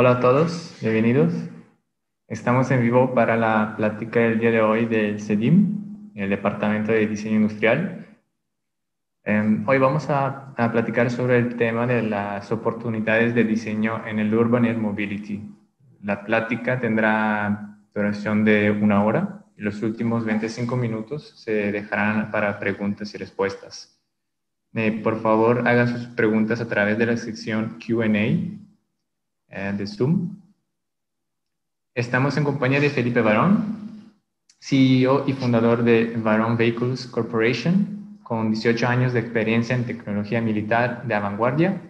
Hola a todos, bienvenidos. Estamos en vivo para la plática del día de hoy del CEDIM, el Departamento de Diseño Industrial. Em, hoy vamos a, platicar sobre el tema de las oportunidades de diseño en el Urban Air Mobility. La plática tendrá duración de una hora y los últimos 25 minutos se dejarán para preguntas y respuestas. Eh, por favor, hagan sus preguntas a través de la sección QA eh, de Zoom. Estamos en compañía de Felipe Varón, CEO y fundador de Varón Vehicles Corporation, con 18 años de experiencia en tecnología militar de vanguardia,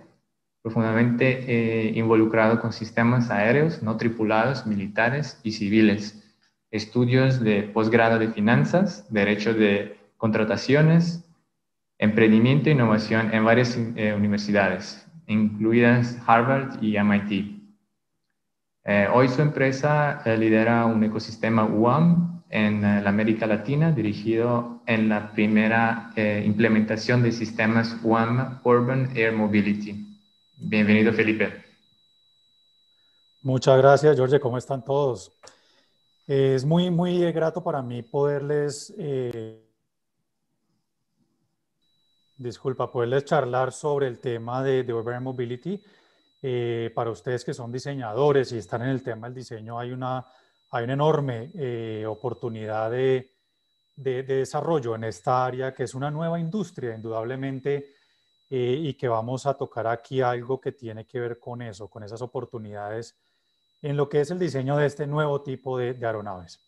profundamente eh, involucrado con sistemas aéreos no tripulados, militares y civiles, estudios de posgrado de finanzas, derecho de contrataciones, emprendimiento e innovación en varias eh, universidades, incluidas Harvard y MIT. Eh, hoy su empresa eh, lidera un ecosistema UAM en eh, la América Latina, dirigido en la primera implementación de sistemas UAM Urban Air Mobility. Bienvenido, Felipe. Muchas gracias, Jorge. ¿Cómo están todos? Es muy, muy grato para mí poderles, disculpa, poderles charlar sobre el tema de, de Urban Air Mobility eh, para ustedes que son diseñadores y están en el tema del diseño, hay una, hay una enorme eh, oportunidad de, de, desarrollo en esta área, que es una nueva industria, indudablemente, eh, y que vamos a tocar aquí algo que tiene que ver con eso, con esas oportunidades en lo que es el diseño de este nuevo tipo de, de aeronaves.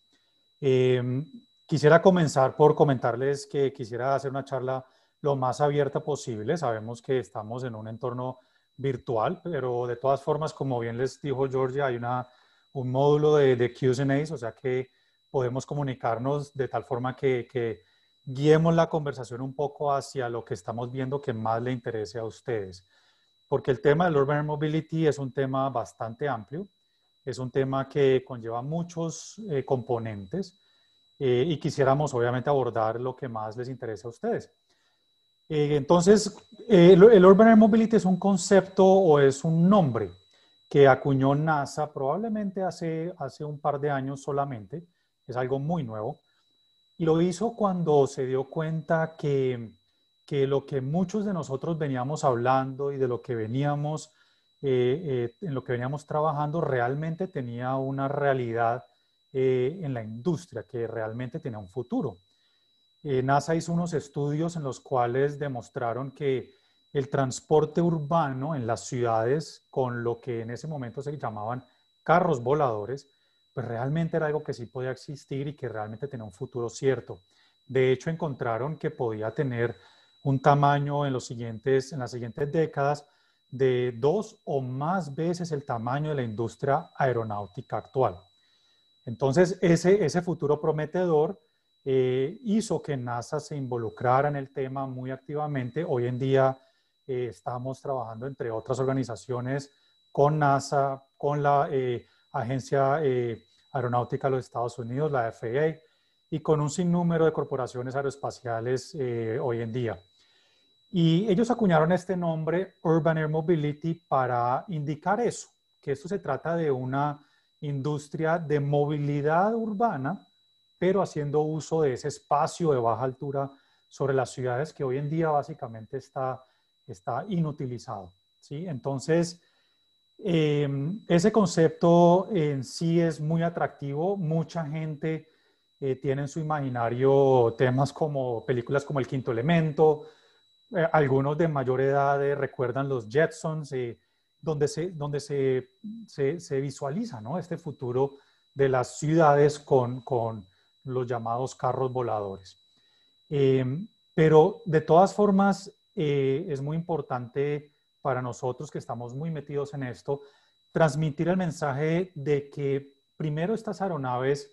Em, quisiera comenzar por comentarles que quisiera hacer una charla lo más abierta posible. Sabemos que estamos en un entorno virtual, pero de todas formas, como bien les dijo Georgia, hay una, un módulo de, de o sea que podemos comunicarnos de tal forma que, guiemos la conversación un poco hacia lo que estamos viendo que más le interese a ustedes. Porque el tema del Urban Mobility es un tema bastante amplio, es un tema que conlleva muchos eh, componentes eh, y quisiéramos obviamente abordar lo que más les interesa a ustedes. Eh, entonces, eh, el, Urban Air Mobility es un concepto o es un nombre que acuñó NASA probablemente hace, un par de años solamente. Es algo muy nuevo. Y lo hizo cuando se dio cuenta que, que lo que muchos de nosotros veníamos hablando y de lo que veníamos, eh, en lo que veníamos trabajando realmente tenía una realidad en la industria, que realmente tenía un futuro. Eh, NASA hizo unos estudios en los cuales demostraron que el transporte urbano en las ciudades con lo que en ese momento se llamaban carros voladores, pues realmente era algo que sí podía existir y que realmente tenía un futuro cierto. De hecho, encontraron que podía tener un tamaño en, los siguientes, en las siguientes décadas de dos o más veces el tamaño de la industria aeronáutica actual. Entonces, ese futuro prometedor eh, hizo que NASA se involucrara en el tema muy activamente. Hoy en día eh, estamos trabajando entre otras organizaciones con NASA, con la eh, Agencia Aeronáutica de los Estados Unidos, la FAA, y con un sinnúmero de corporaciones aeroespaciales hoy en día. Y ellos acuñaron este nombre, Urban Air Mobility, para indicar eso, que esto se trata de una industria de movilidad urbana pero haciendo uso de ese espacio de baja altura sobre las ciudades que hoy en día básicamente está, está inutilizado. ¿sí? Entonces, em, ese concepto en sí es muy atractivo. Mucha gente eh, tiene en su imaginario temas como películas como El Quinto Elemento. Eh, algunos de mayor edad eh, recuerdan los Jetsons, donde, se, donde se, se, visualiza ¿no? este futuro de las ciudades con los llamados carros voladores. Eh, pero de todas formas, eh, es muy importante para nosotros que estamos muy metidos en esto, transmitir el mensaje de que primero estas aeronaves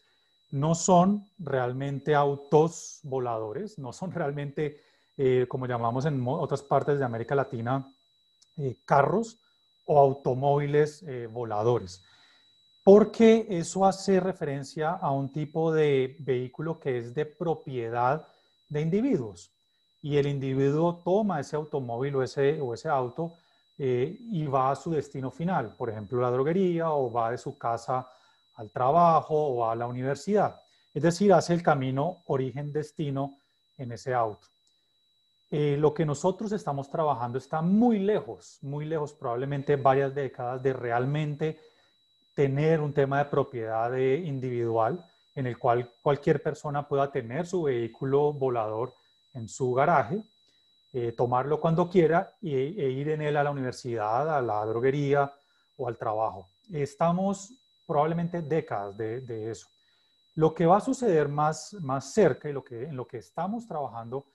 no son realmente autos voladores, no son realmente, eh, como llamamos en otras partes de América Latina, carros o automóviles voladores porque eso hace referencia a un tipo de vehículo que es de propiedad de individuos y el individuo toma ese automóvil o ese, auto eh, y va a su destino final, por ejemplo, la droguería o va de su casa al trabajo o a la universidad. Es decir, hace el camino origen-destino en ese auto. Eh, lo que nosotros estamos trabajando está muy lejos, muy lejos, probablemente varias décadas de realmente tener un tema de propiedad eh, individual en el cual cualquier persona pueda tener su vehículo volador en su garaje, eh, tomarlo cuando quiera e, ir en él a la universidad, a la droguería o al trabajo. Estamos probablemente décadas de, de, eso. Lo que va a suceder más, más cerca y lo que, en lo que estamos trabajando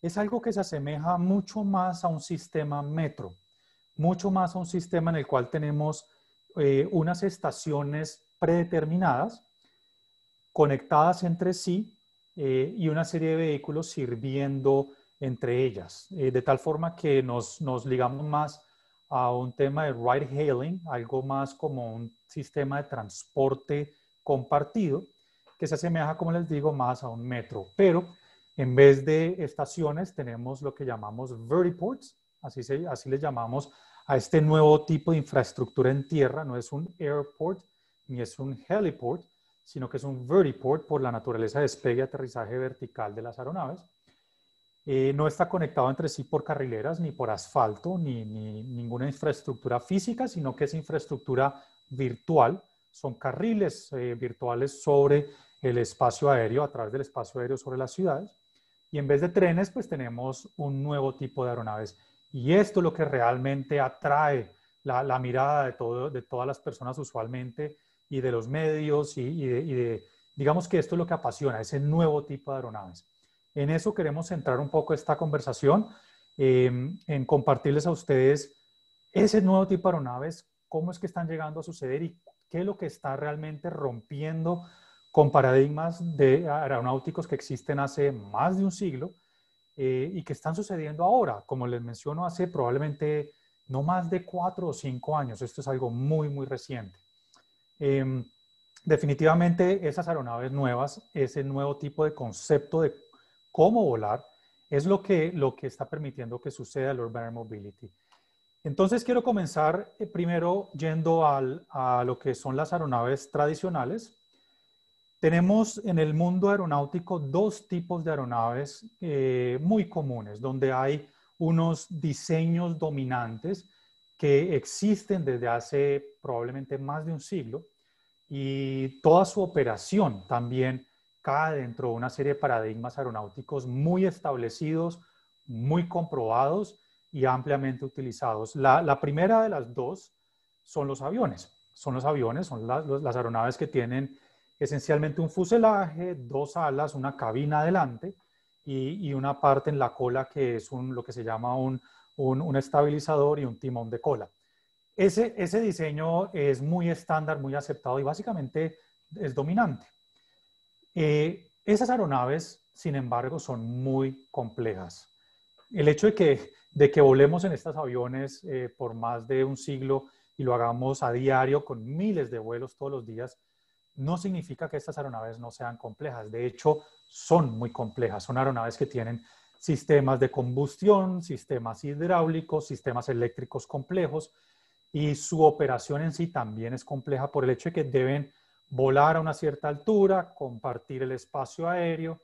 es algo que se asemeja mucho más a un sistema metro, mucho más a un sistema en el cual tenemos eh, unas estaciones predeterminadas conectadas entre sí eh, y una serie de vehículos sirviendo entre ellas, eh, de tal forma que nos, nos, ligamos más a un tema de ride hailing, algo más como un sistema de transporte compartido, que se asemeja, como les digo, más a un metro. Pero en vez de estaciones tenemos lo que llamamos vertiports, así, así les llamamos a este nuevo tipo de infraestructura en tierra. No es un airport ni es un heliport, sino que es un vertiport por la naturaleza de despegue y aterrizaje vertical de las aeronaves. Eh, no está conectado entre sí por carrileras, ni por asfalto, ni, ninguna infraestructura física, sino que es infraestructura virtual. Son carriles eh, virtuales sobre el espacio aéreo, a través del espacio aéreo sobre las ciudades. Y en vez de trenes, pues tenemos un nuevo tipo de aeronaves y esto es lo que realmente atrae la, mirada de, todas las personas usualmente y de los medios y, de, digamos que esto es lo que apasiona, ese nuevo tipo de aeronaves. En eso queremos centrar un poco esta conversación, em, en compartirles a ustedes ese nuevo tipo de aeronaves, cómo es que están llegando a suceder y qué es lo que está realmente rompiendo con paradigmas de aeronáuticos que existen hace más de un siglo eh, y que están sucediendo ahora. Como les menciono, hace probablemente no más de cuatro o cinco años. Esto es algo muy, muy reciente. Em, definitivamente esas aeronaves nuevas, ese nuevo tipo de concepto de cómo volar, es lo que, lo que está permitiendo que suceda el Urban Air Mobility. Entonces quiero comenzar eh, primero yendo al, a lo que son las aeronaves tradicionales, tenemos en el mundo aeronáutico dos tipos de aeronaves eh, muy comunes, donde hay unos diseños dominantes que existen desde hace probablemente más de un siglo y toda su operación también cae dentro de una serie de paradigmas aeronáuticos muy establecidos, muy comprobados y ampliamente utilizados. La, primera de las dos son los aviones. Son los aviones, son las aeronaves que tienen esencialmente un fuselaje, dos alas, una cabina adelante y, una parte en la cola que es lo que se llama un, estabilizador y un timón de cola. Ese, diseño es muy estándar, muy aceptado y básicamente es dominante. Eh, esas aeronaves, sin embargo, son muy complejas. El hecho de que, de que volemos en estos aviones eh, por más de un siglo y lo hagamos a diario con miles de vuelos todos los días, no significa que estas aeronaves no sean complejas. De hecho, son muy complejas. Son aeronaves que tienen sistemas de combustión, sistemas hidráulicos, sistemas eléctricos complejos y su operación en sí también es compleja por el hecho de que deben volar a una cierta altura, compartir el espacio aéreo,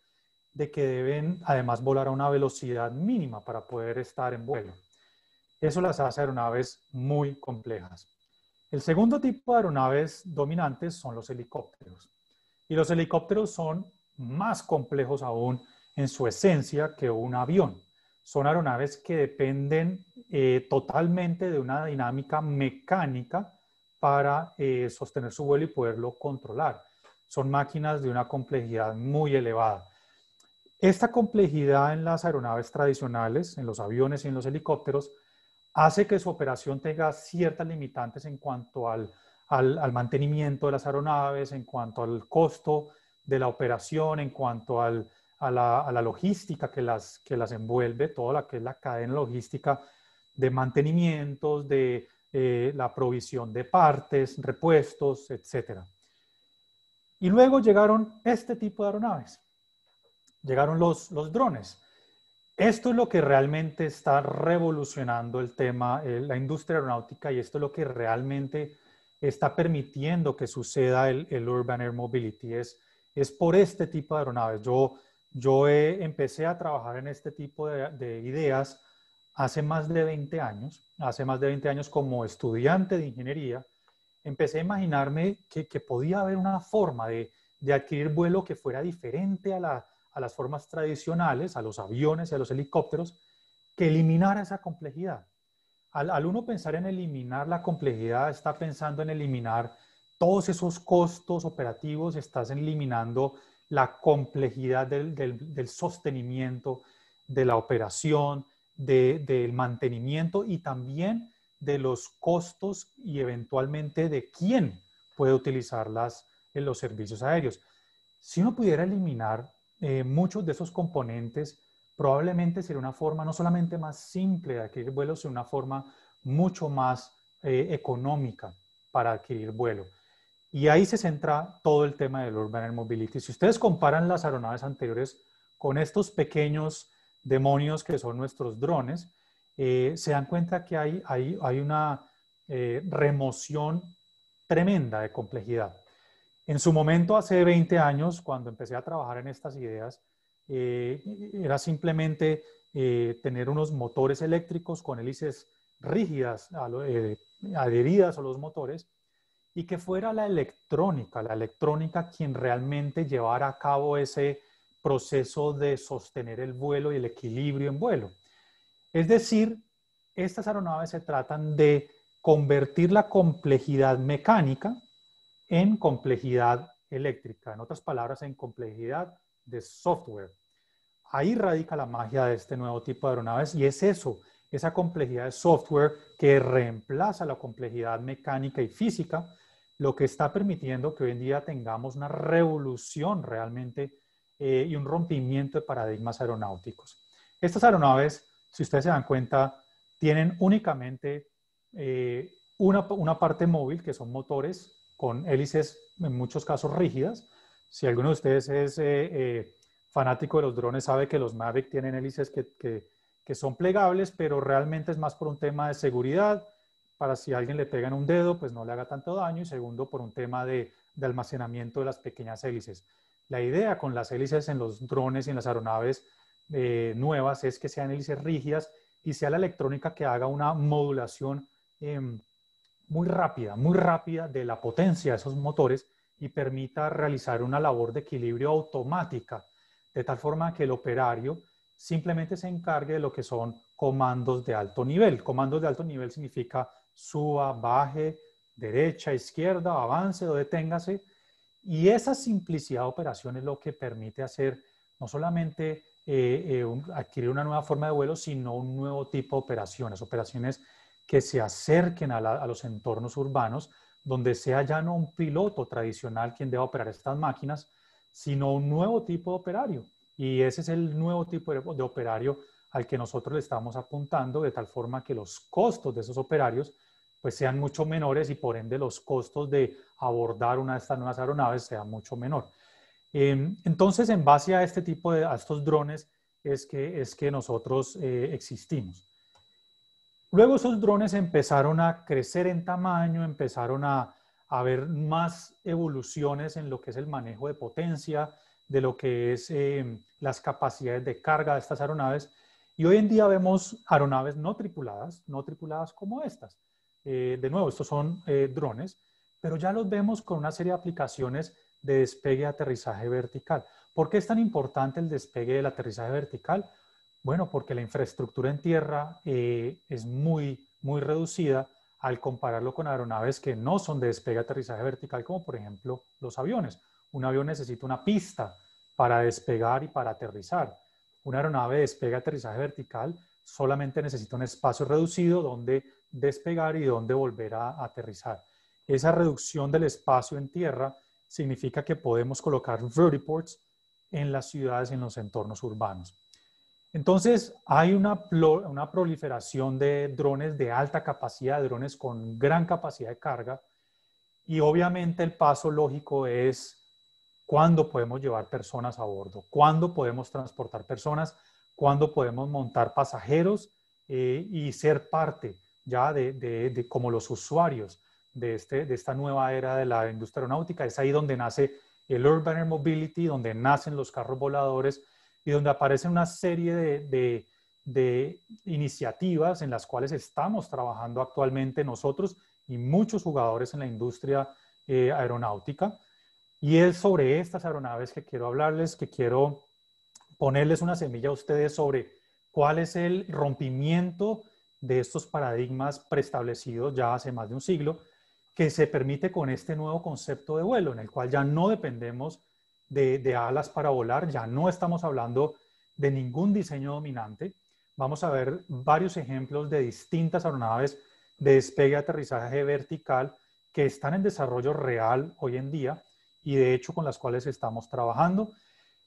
de que deben además volar a una velocidad mínima para poder estar en vuelo. Eso las hace aeronaves muy complejas. El segundo tipo de aeronaves dominantes son los helicópteros. Y los helicópteros son más complejos aún en su esencia que un avión. Son aeronaves que dependen eh, totalmente de una dinámica mecánica para eh, sostener su vuelo y poderlo controlar. Son máquinas de una complejidad muy elevada. Esta complejidad en las aeronaves tradicionales, en los aviones y en los helicópteros, hace que su operación tenga ciertas limitantes en cuanto al, mantenimiento de las aeronaves, en cuanto al costo de la operación, en cuanto a, la, logística que las, que las envuelve, toda la que es la cadena logística de mantenimientos, de eh, la provisión de partes, repuestos, etc. Y luego llegaron este tipo de aeronaves. Llegaron los drones. Esto es lo que realmente está revolucionando el tema, eh, la industria aeronáutica, y esto es lo que realmente está permitiendo que suceda el, Urban Air Mobility. Es, es por este tipo de aeronaves. Yo, yo empecé a trabajar en este tipo de, ideas hace más de 20 años, hace más de 20 años como estudiante de ingeniería, empecé a imaginarme que, que podía haber una forma de, de adquirir vuelo que fuera diferente a la a las formas tradicionales, a los aviones y a los helicópteros, que eliminara esa complejidad. Al, uno pensar en eliminar la complejidad, está pensando en eliminar todos esos costos operativos, estás eliminando la complejidad del, sostenimiento, de la operación, del mantenimiento y también de los costos y eventualmente de quién puede utilizarlas en los servicios aéreos. Si uno pudiera eliminar eh, muchos de esos componentes probablemente sería una forma no solamente más simple de adquirir vuelo, sino una forma mucho más eh, económica para adquirir vuelo. Y ahí se centra todo el tema del Urban Air Mobility. Si ustedes comparan las aeronaves anteriores con estos pequeños demonios que son nuestros drones, eh, se dan cuenta que hay, hay, una remoción tremenda de complejidad. En su momento, hace 20 años, cuando empecé a trabajar en estas ideas, eh, era simplemente eh, tener unos motores eléctricos con hélices rígidas eh, adheridas a los motores y que fuera la electrónica, la electrónica quien realmente llevara a cabo ese proceso de sostener el vuelo y el equilibrio en vuelo. Es decir, estas aeronaves se tratan de convertir la complejidad mecánica, en complejidad eléctrica, en otras palabras, en complejidad de software. Ahí radica la magia de este nuevo tipo de aeronaves y es eso, esa complejidad de software que reemplaza la complejidad mecánica y física, lo que está permitiendo que hoy en día tengamos una revolución realmente eh, y un rompimiento de paradigmas aeronáuticos. Estas aeronaves, si ustedes se dan cuenta, tienen únicamente eh, una, una parte móvil, que son motores, con hélices en muchos casos rígidas. Si alguno de ustedes es eh, eh, fanático de los drones, sabe que los Mavic tienen hélices que, son plegables, pero realmente es más por un tema de seguridad, para si alguien le pega en un dedo, pues no le haga tanto daño, y segundo, por un tema de, almacenamiento de las pequeñas hélices. La idea con las hélices en los drones y en las aeronaves eh, nuevas es que sean hélices rígidas y sea la electrónica que haga una modulación eh, muy rápida, muy rápida de la potencia de esos motores y permita realizar una labor de equilibrio automática, de tal forma que el operario simplemente se encargue de lo que son comandos de alto nivel. Comandos de alto nivel significa suba, baje, derecha, izquierda, avance o deténgase. Y esa simplicidad de operación es lo que permite hacer no solamente eh, eh, adquirir una nueva forma de vuelo, sino un nuevo tipo de operaciones, operaciones que se acerquen a, los entornos urbanos, donde sea ya no un piloto tradicional quien deba operar estas máquinas, sino un nuevo tipo de operario. Y ese es el nuevo tipo de, operario al que nosotros le estamos apuntando, de tal forma que los costos de esos operarios pues sean mucho menores y por ende los costos de abordar una de estas nuevas aeronaves sea mucho menor. Em, entonces, en base a este tipo de, a estos drones, es que, es que nosotros eh, existimos. Luego esos drones empezaron a crecer en tamaño, empezaron a, haber más evoluciones en lo que es el manejo de potencia, de lo que es eh, las capacidades de carga de estas aeronaves. Y hoy en día vemos aeronaves no tripuladas, no tripuladas como estas. Eh, de nuevo, estos son eh, drones, pero ya los vemos con una serie de aplicaciones de despegue y aterrizaje vertical. ¿Por qué es tan importante el despegue del aterrizaje vertical? Bueno, porque la infraestructura en tierra eh, es muy, muy reducida al compararlo con aeronaves que no son de despegue aterrizaje vertical, como por ejemplo los aviones. Un avión necesita una pista para despegar y para aterrizar. Una aeronave de despegue aterrizaje vertical solamente necesita un espacio reducido donde despegar y donde volver a aterrizar. Esa reducción del espacio en tierra significa que podemos colocar vertiports en las ciudades, en los entornos urbanos. Entonces, hay una, proliferación de drones de alta capacidad, drones con gran capacidad de carga, y obviamente el paso lógico es cuándo podemos llevar personas a bordo, cuándo podemos transportar personas, cuándo podemos montar pasajeros eh, y ser parte ya de, como los usuarios de, este, de esta nueva era de la industria aeronáutica. Es ahí donde nace el Urban Air Mobility, donde nacen los carros voladores, y donde aparecen una serie de, iniciativas en las cuales estamos trabajando actualmente nosotros y muchos jugadores en la industria eh, aeronáutica. Y es sobre estas aeronaves que quiero hablarles, que quiero ponerles una semilla a ustedes sobre cuál es el rompimiento de estos paradigmas preestablecidos ya hace más de un siglo, que se permite con este nuevo concepto de vuelo, en el cual ya no dependemos de, alas para volar. Ya no estamos hablando de ningún diseño dominante. Vamos a ver varios ejemplos de distintas aeronaves de despegue y aterrizaje vertical que están en desarrollo real hoy en día y de hecho con las cuales estamos trabajando.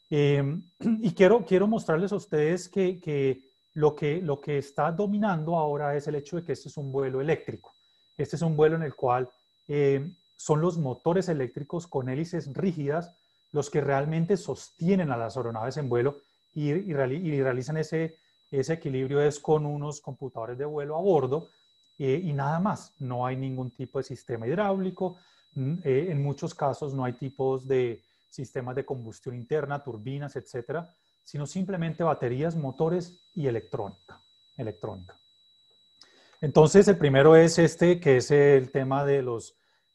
Em, y quiero, quiero mostrarles a ustedes que, lo que lo que está dominando ahora es el hecho de que este es un vuelo eléctrico. Este es un vuelo en el cual eh, son los motores eléctricos con hélices rígidas los que realmente sostienen a las aeronaves en vuelo y, realizan ese, ese equilibrio es con unos computadores de vuelo a bordo eh, y nada más. No hay ningún tipo de sistema hidráulico. Eh, en muchos casos no hay tipos de sistemas de combustión interna, turbinas, etcétera, sino simplemente baterías, motores y electrónica. electrónica. Entonces, el primero es este, que es el tema de los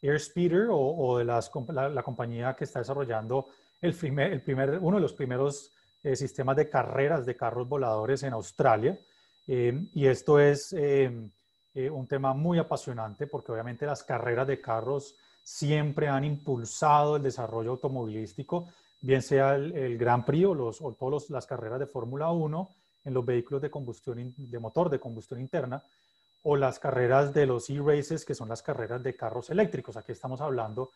Airspeeder o, de la, compañía que está desarrollando el primer, uno de los primeros eh, sistemas de carreras de carros voladores en Australia. Em, y esto es em, eh, un tema muy apasionante porque obviamente las carreras de carros siempre han impulsado el desarrollo automovilístico, bien sea el, Gran Prix o, todas las carreras de Fórmula 1 en los vehículos de combustión, de motor de combustión interna o las carreras de los e-races, que son las carreras de carros eléctricos. Aquí estamos hablando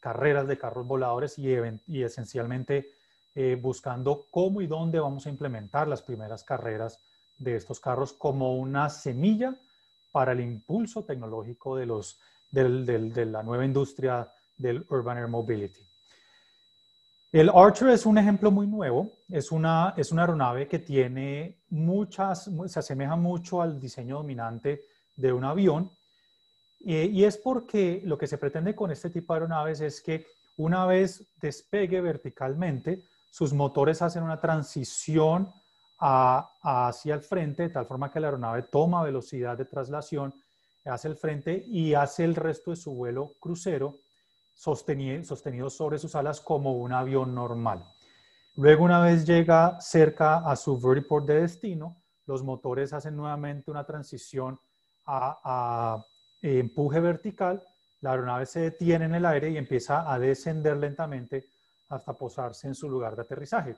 carreras de carros voladores y, esencialmente eh, buscando cómo y dónde vamos a implementar las primeras carreras de estos carros como una semilla para el impulso tecnológico de, los, de la nueva industria del Urban Air Mobility. El Archer es un ejemplo muy nuevo, es una, es una aeronave que tiene muchas, se asemeja mucho al diseño dominante de un avión. Eh, y es porque lo que se pretende con este tipo de aeronaves es que una vez despegue verticalmente, sus motores hacen una transición hacia el frente, de tal forma que la aeronave toma velocidad de traslación hacia el frente y hace el resto de su vuelo crucero sostenido sobre sus alas como un avión normal. Luego, una vez llega cerca a su vertiport de destino, los motores hacen nuevamente una transición a, eh, empuje vertical, la aeronave se detiene en el aire y empieza a descender lentamente hasta posarse en su lugar de aterrizaje.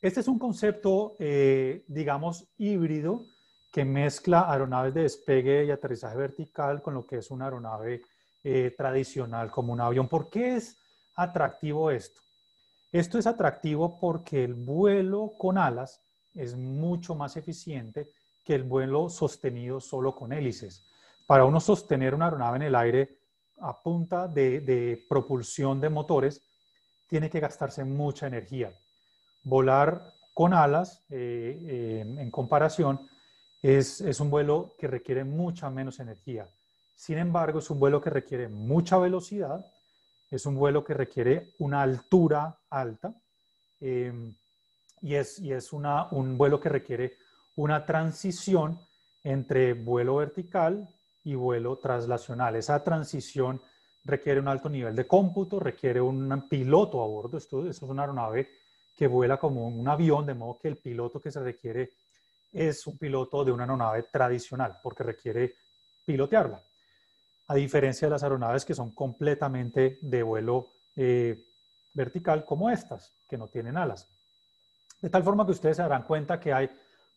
Este es un concepto, eh, digamos, híbrido que mezcla aeronaves de despegue y aterrizaje vertical con lo que es una aeronave eh, tradicional como un avión. ¿Por qué es atractivo esto? Esto es atractivo porque el vuelo con alas es mucho más eficiente que el vuelo sostenido solo con hélices. Para uno sostener una aeronave en el aire a punta de, propulsión de motores, tiene que gastarse mucha energía. Volar con alas, eh, en comparación, es un vuelo que requiere mucha menos energía. Sin embargo, es un vuelo que requiere mucha velocidad, es un vuelo que requiere una altura alta em, y es, es una, un vuelo que requiere una transición entre vuelo vertical y vuelo traslacional. Esa transición requiere un alto nivel de cómputo, requiere un piloto a bordo. Esto, esto es una aeronave que vuela como un avión, de modo que el piloto que se requiere es un piloto de una aeronave tradicional, porque requiere pilotearla a diferencia de las aeronaves que son completamente de vuelo eh, vertical como estas, que no tienen alas. De tal forma que ustedes se darán cuenta que hay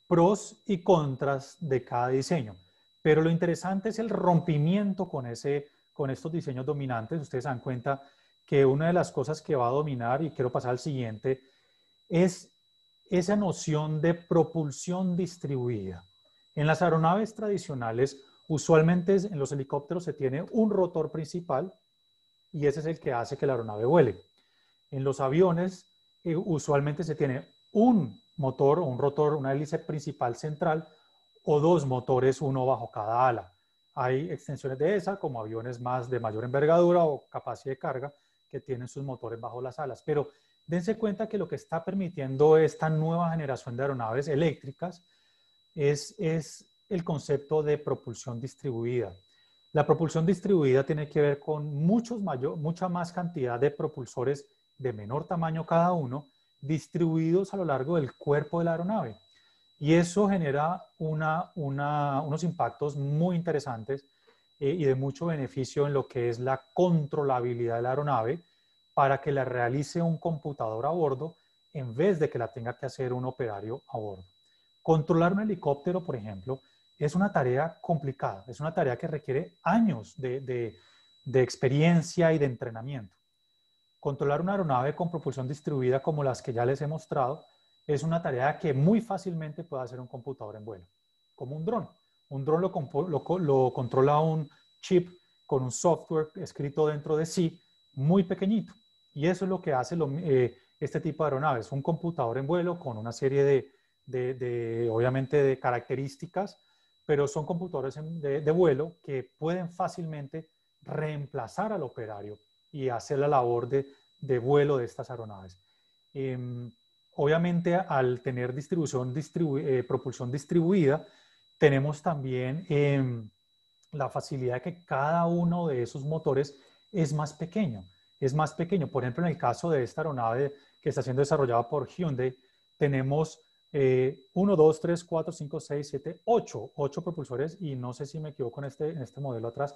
pros y contras de cada diseño. Pero lo interesante es el rompimiento con, ese, con estos diseños dominantes. Ustedes se dan cuenta que una de las cosas que va a dominar, y quiero pasar al siguiente, es esa noción de propulsión distribuida. En las aeronaves tradicionales, Usualmente en los helicópteros se tiene un rotor principal y ese es el que hace que la aeronave vuele. En los aviones eh, usualmente se tiene un motor, o un rotor, una hélice principal central o dos motores, uno bajo cada ala. Hay extensiones de esa, como aviones más de mayor envergadura o capacidad de carga, que tienen sus motores bajo las alas. Pero dense cuenta que lo que está permitiendo esta nueva generación de aeronaves eléctricas es, es el concepto de propulsión distribuida. La propulsión distribuida tiene que ver con muchos mayor, mucha más cantidad de propulsores de menor tamaño cada uno distribuidos a lo largo del cuerpo de la aeronave. Y eso genera unos impactos muy interesantes eh, y de mucho beneficio en lo que es la controlabilidad de la aeronave para que la realice un computador a bordo en vez de que la tenga que hacer un operario a bordo. Controlar un helicóptero, por ejemplo, es una tarea complicada, es una tarea que requiere años de, experiencia y de entrenamiento. Controlar una aeronave con propulsión distribuida como las que ya les he mostrado es una tarea que muy fácilmente puede hacer un computador en vuelo, como un dron. Un dron lo, controla un chip con un software escrito dentro de sí, muy pequeñito. Y eso es lo que hace eh, este tipo de aeronaves, un computador en vuelo con una serie de, de obviamente, de características pero son computadores de, vuelo que pueden fácilmente reemplazar al operario y hacer la labor de, vuelo de estas aeronaves. Em, obviamente, al tener distribución, eh, propulsión distribuida, tenemos también em, la facilidad de que cada uno de esos motores es más pequeño. Es más pequeño. Por ejemplo, en el caso de esta aeronave que está siendo desarrollada por Hyundai, tenemos 1, 2, 3, 4, 5, 6, 7, 8, 8 propulsores y no sé si me equivoco en este, en este modelo atrás,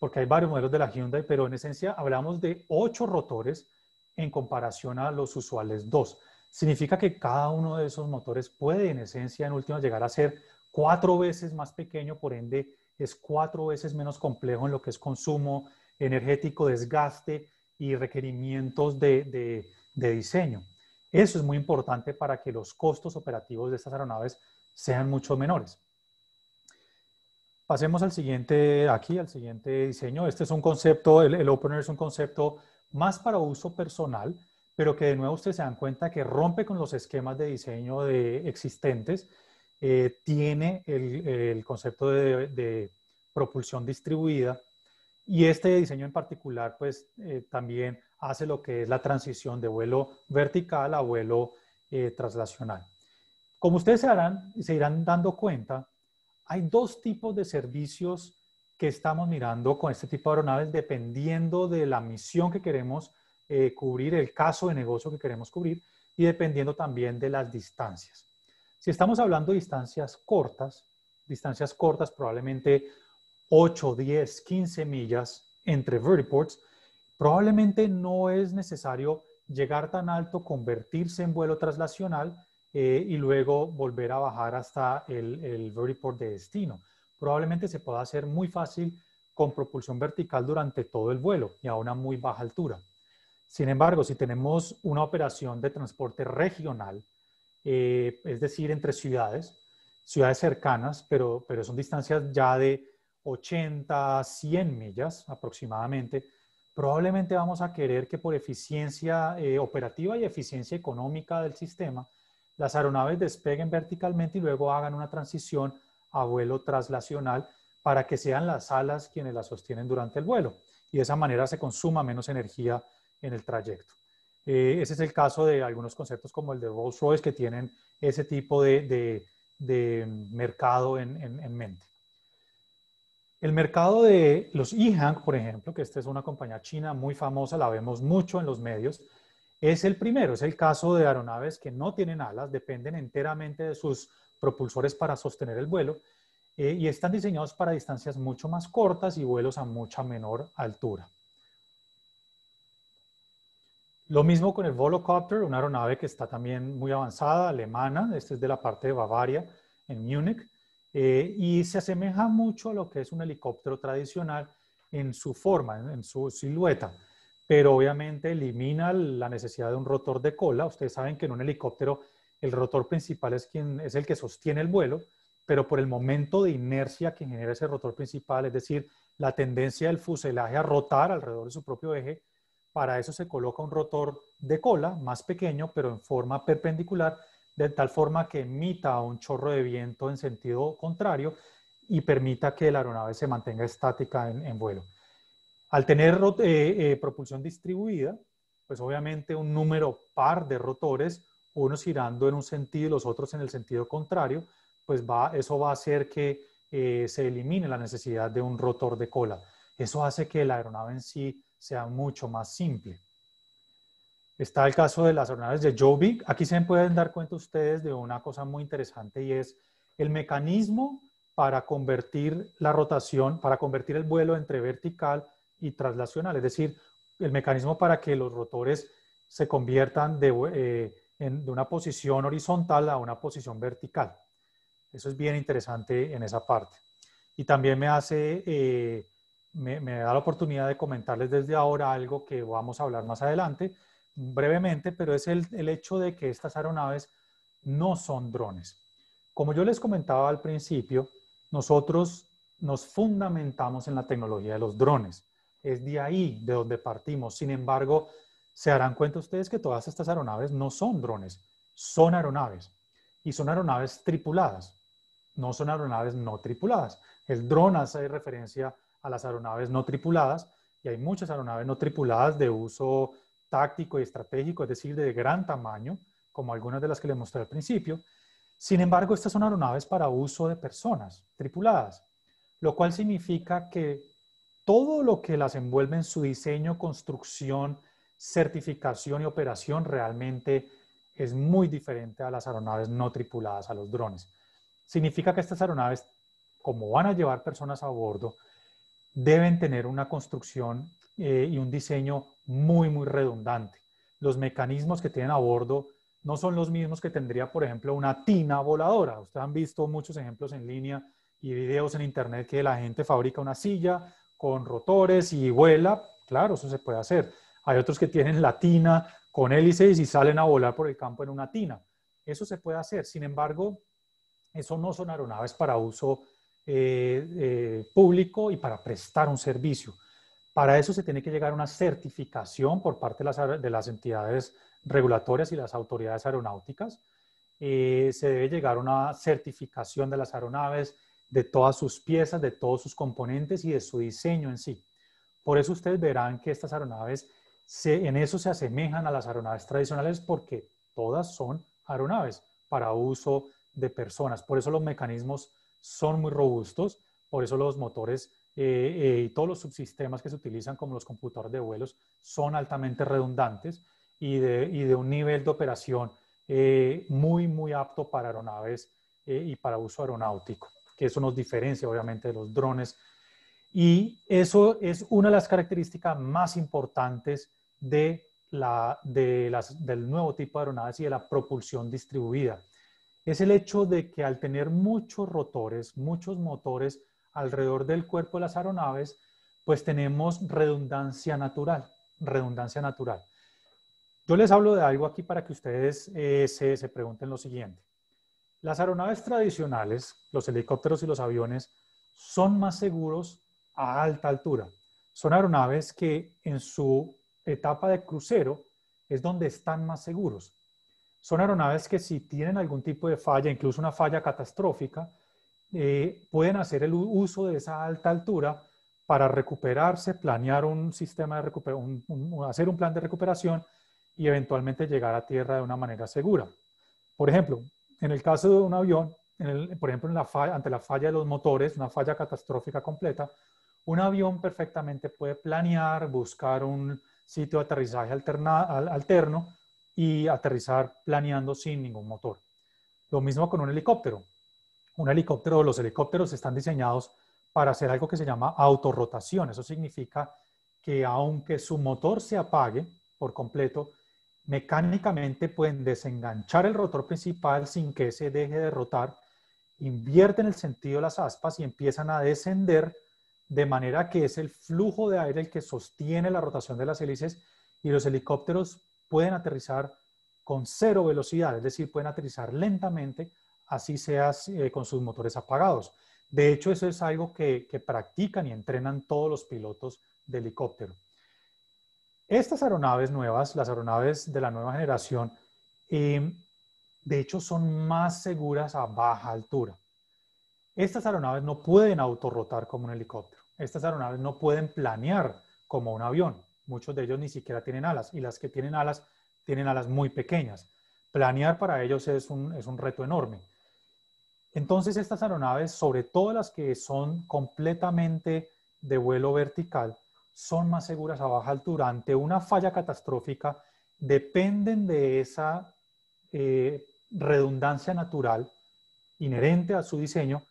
porque hay varios modelos de la Hyundai, pero en esencia hablamos de 8 rotores en comparación a los usuales 2. Significa que cada uno de esos motores puede en esencia en último llegar a ser cuatro veces más pequeño, por ende es cuatro veces menos complejo en lo que es consumo energético, desgaste y requerimientos de, de, de diseño. Eso es muy importante para que los costos operativos de estas aeronaves sean mucho menores. Pasemos al siguiente, aquí, al siguiente diseño. Este es un concepto, el, opener es un concepto más para uso personal, pero que de nuevo ustedes se dan cuenta que rompe con los esquemas de diseño de existentes. Eh, tiene el, concepto de propulsión distribuida, y este diseño en particular, pues eh, también hace lo que es la transición de vuelo vertical a vuelo eh, traslacional. Como ustedes se, harán, y se irán dando cuenta, hay dos tipos de servicios que estamos mirando con este tipo de aeronaves dependiendo de la misión que queremos eh, cubrir, el caso de negocio que queremos cubrir y dependiendo también de las distancias. Si estamos hablando de distancias cortas, distancias cortas probablemente 8, 10, 15 millas entre vertiports, probablemente no es necesario llegar tan alto, convertirse en vuelo traslacional eh, y luego volver a bajar hasta el, el vertiport de destino. Probablemente se pueda hacer muy fácil con propulsión vertical durante todo el vuelo y a una muy baja altura. Sin embargo, si tenemos una operación de transporte regional, eh, es decir, entre ciudades, ciudades cercanas, pero, pero son distancias ya de 80, 100 millas aproximadamente, probablemente vamos a querer que por eficiencia eh, operativa y eficiencia económica del sistema, las aeronaves despeguen verticalmente y luego hagan una transición a vuelo traslacional para que sean las alas quienes las sostienen durante el vuelo. Y de esa manera se consuma menos energía en el trayecto. Eh, ese es el caso de algunos conceptos como el de Rolls-Royce que tienen ese tipo de, mercado en mente. El mercado de los iHang, por ejemplo, que esta es una compañía china muy famosa, la vemos mucho en los medios, es el primero, es el caso de aeronaves que no tienen alas, dependen enteramente de sus propulsores para sostener el vuelo eh, y están diseñados para distancias mucho más cortas y vuelos a mucha menor altura. Lo mismo con el Volocopter, una aeronave que está también muy avanzada, alemana, este es de la parte de Bavaria, en Múnich, eh, y se asemeja mucho a lo que es un helicóptero tradicional en su forma, en, su silueta, pero obviamente elimina la necesidad de un rotor de cola. Ustedes saben que en un helicóptero el rotor principal es, quien, es el que sostiene el vuelo, pero por el momento de inercia que genera ese rotor principal, es decir, la tendencia del fuselaje a rotar alrededor de su propio eje, para eso se coloca un rotor de cola más pequeño, pero en forma perpendicular, de tal forma que emita un chorro de viento en sentido contrario y permita que la aeronave se mantenga estática en, vuelo. Al tener eh, eh, propulsión distribuida, pues obviamente un número par de rotores, unos girando en un sentido y los otros en el sentido contrario, pues eso va a hacer que eh, se elimine la necesidad de un rotor de cola. Eso hace que la aeronave en sí sea mucho más simple. Está el caso de las aeronaves de Joby. Aquí se pueden dar cuenta ustedes de una cosa muy interesante y es el mecanismo para convertir la rotación, para convertir el vuelo entre vertical y traslacional, es decir, el mecanismo para que los rotores se conviertan de, eh, una posición horizontal a una posición vertical. Eso es bien interesante en esa parte. Y también me hace, eh, me da la oportunidad de comentarles desde ahora algo que vamos a hablar más adelante, brevemente, pero es el, hecho de que estas aeronaves no son drones. Como yo les comentaba al principio, nosotros nos fundamentamos en la tecnología de los drones. Es de ahí de donde partimos. Sin embargo, se darán cuenta ustedes que todas estas aeronaves no son drones, son aeronaves. Y son aeronaves tripuladas, no son aeronaves no tripuladas. El dron hace referencia a las aeronaves no tripuladas y hay muchas aeronaves no tripuladas de uso táctico y estratégico, es decir, de gran tamaño, como algunas de las que le mostré al principio. Sin embargo, estas son aeronaves para uso de personas tripuladas, lo cual significa que todo lo que las envuelve en su diseño, construcción, certificación y operación realmente es muy diferente a las aeronaves no tripuladas, a los drones. Significa que estas aeronaves, como van a llevar personas a bordo, deben tener una construcción eh, y un diseño muy, muy redundante. Los mecanismos que tienen a bordo no son los mismos que tendría, por ejemplo, una tina voladora. usted han visto muchos ejemplos en línea y videos en internet que la gente fabrica una silla con rotores y vuela. Claro, eso se puede hacer. Hay otros que tienen la tina con hélices y salen a volar por el campo en una tina. Eso se puede hacer. Sin embargo, eso no son aeronaves para uso eh, eh, público y para prestar un servicio. Para eso se tiene que llegar a una certificación por parte de las, entidades regulatorias y las autoridades aeronáuticas. Eh, se debe llegar a una certificación de las aeronaves, de todas sus piezas, de todos sus componentes y de su diseño en sí. Por eso ustedes verán que estas aeronaves en eso se asemejan a las aeronaves tradicionales porque todas son aeronaves para uso de personas. Por eso los mecanismos son muy robustos, por eso los motores y eh, eh, todos los subsistemas que se utilizan como los computadores de vuelos son altamente redundantes y de, y de un nivel de operación eh, muy, muy apto para aeronaves y para uso aeronáutico, que eso nos diferencia obviamente de los drones. Y eso es una de las características más importantes de la, de las, del nuevo tipo de aeronaves y de la propulsión distribuida. Es el hecho de que al tener muchos rotores, muchos motores, alrededor del cuerpo de las aeronaves, pues tenemos redundancia natural, redundancia natural. Yo les hablo de algo aquí para que ustedes eh, se pregunten lo siguiente. Las aeronaves tradicionales, los helicópteros y los aviones, son más seguros a alta altura. Son aeronaves que en su etapa de crucero es donde están más seguros. Son aeronaves que si tienen algún tipo de falla, incluso una falla catastrófica, eh, pueden hacer el uso de esa alta altura para recuperarse, planear un sistema de recuperación, hacer un plan de recuperación y eventualmente llegar a tierra de una manera segura. Por ejemplo, en el caso de un avión, por ejemplo, ante la falla de los motores, una falla catastrófica completa, un avión perfectamente puede planear, buscar un sitio de aterrizaje alterno y aterrizar planeando sin ningún motor. Lo mismo con un helicóptero un helicóptero, o los helicópteros están diseñados para hacer algo que se llama autorrotación. Eso significa que aunque su motor se apague por completo, mecánicamente pueden desenganchar el rotor principal sin que se deje de rotar, invierten el sentido de las aspas y empiezan a descender de manera que es el flujo de aire el que sostiene la rotación de las hélices y los helicópteros pueden aterrizar con cero velocidad, es decir, pueden aterrizar lentamente así sea eh, con sus motores apagados. De hecho, eso es algo que, practican y entrenan todos los pilotos de helicóptero. Estas aeronaves nuevas, las aeronaves de la nueva generación, em, de hecho son más seguras a baja altura. Estas aeronaves no pueden autorrotar como un helicóptero. Estas aeronaves no pueden planear como un avión. Muchos de ellos ni siquiera tienen alas y las que tienen alas tienen alas muy pequeñas. Planear para ellos es un reto enorme. Entonces estas aeronaves, sobre todo las que son completamente de vuelo vertical, son más seguras a baja altura. Ante una falla catastrófica, dependen de esa eh, redundancia natural inherente a su diseño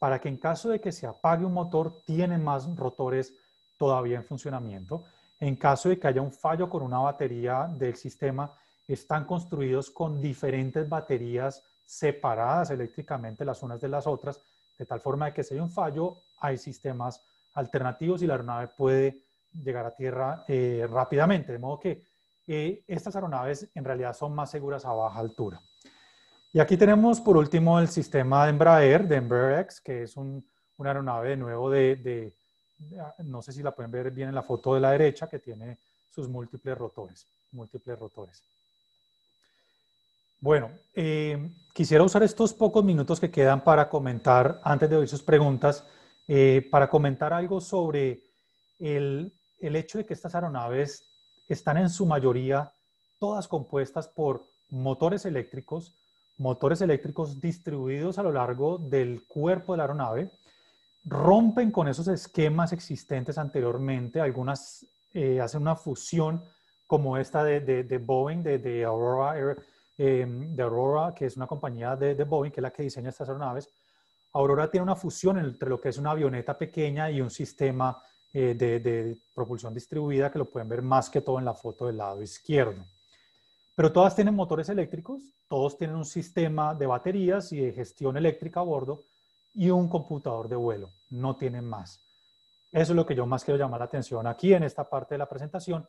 para que en caso de que se apague un motor, tienen más rotores todavía en funcionamiento. En caso de que haya un fallo con una batería del sistema, están construidos con diferentes baterías separadas eléctricamente las unas de las otras, de tal forma de que si hay un fallo, hay sistemas alternativos y la aeronave puede llegar a tierra eh, rápidamente. De modo que eh, estas aeronaves en realidad son más seguras a baja altura. Y aquí tenemos por último el sistema de Embraer, de EmbraerX, que es un, una aeronave de nuevo de, ah, no sé si la pueden ver bien en la foto de la derecha, que tiene sus múltiples rotores, múltiples rotores. Bueno, eh, quisiera usar estos pocos minutos que quedan para comentar, antes de oír sus preguntas, eh, para comentar algo sobre el, hecho de que estas aeronaves están en su mayoría todas compuestas por motores eléctricos, motores eléctricos distribuidos a lo largo del cuerpo de la aeronave, rompen con esos esquemas existentes anteriormente, algunas eh, hacen una fusión como esta de, Boeing, de, de Aurora Air, Em, de Aurora, que es una compañía de, Boeing, que es la que diseña estas aeronaves, Aurora tiene una fusión entre lo que es una avioneta pequeña y un sistema eh, de, de, propulsión distribuida, que lo pueden ver más que todo en la foto del lado izquierdo. Pero todas tienen motores eléctricos, todos tienen un sistema de baterías y de gestión eléctrica a bordo y un computador de vuelo, no tienen más. Eso es lo que yo más quiero llamar la atención aquí en esta parte de la presentación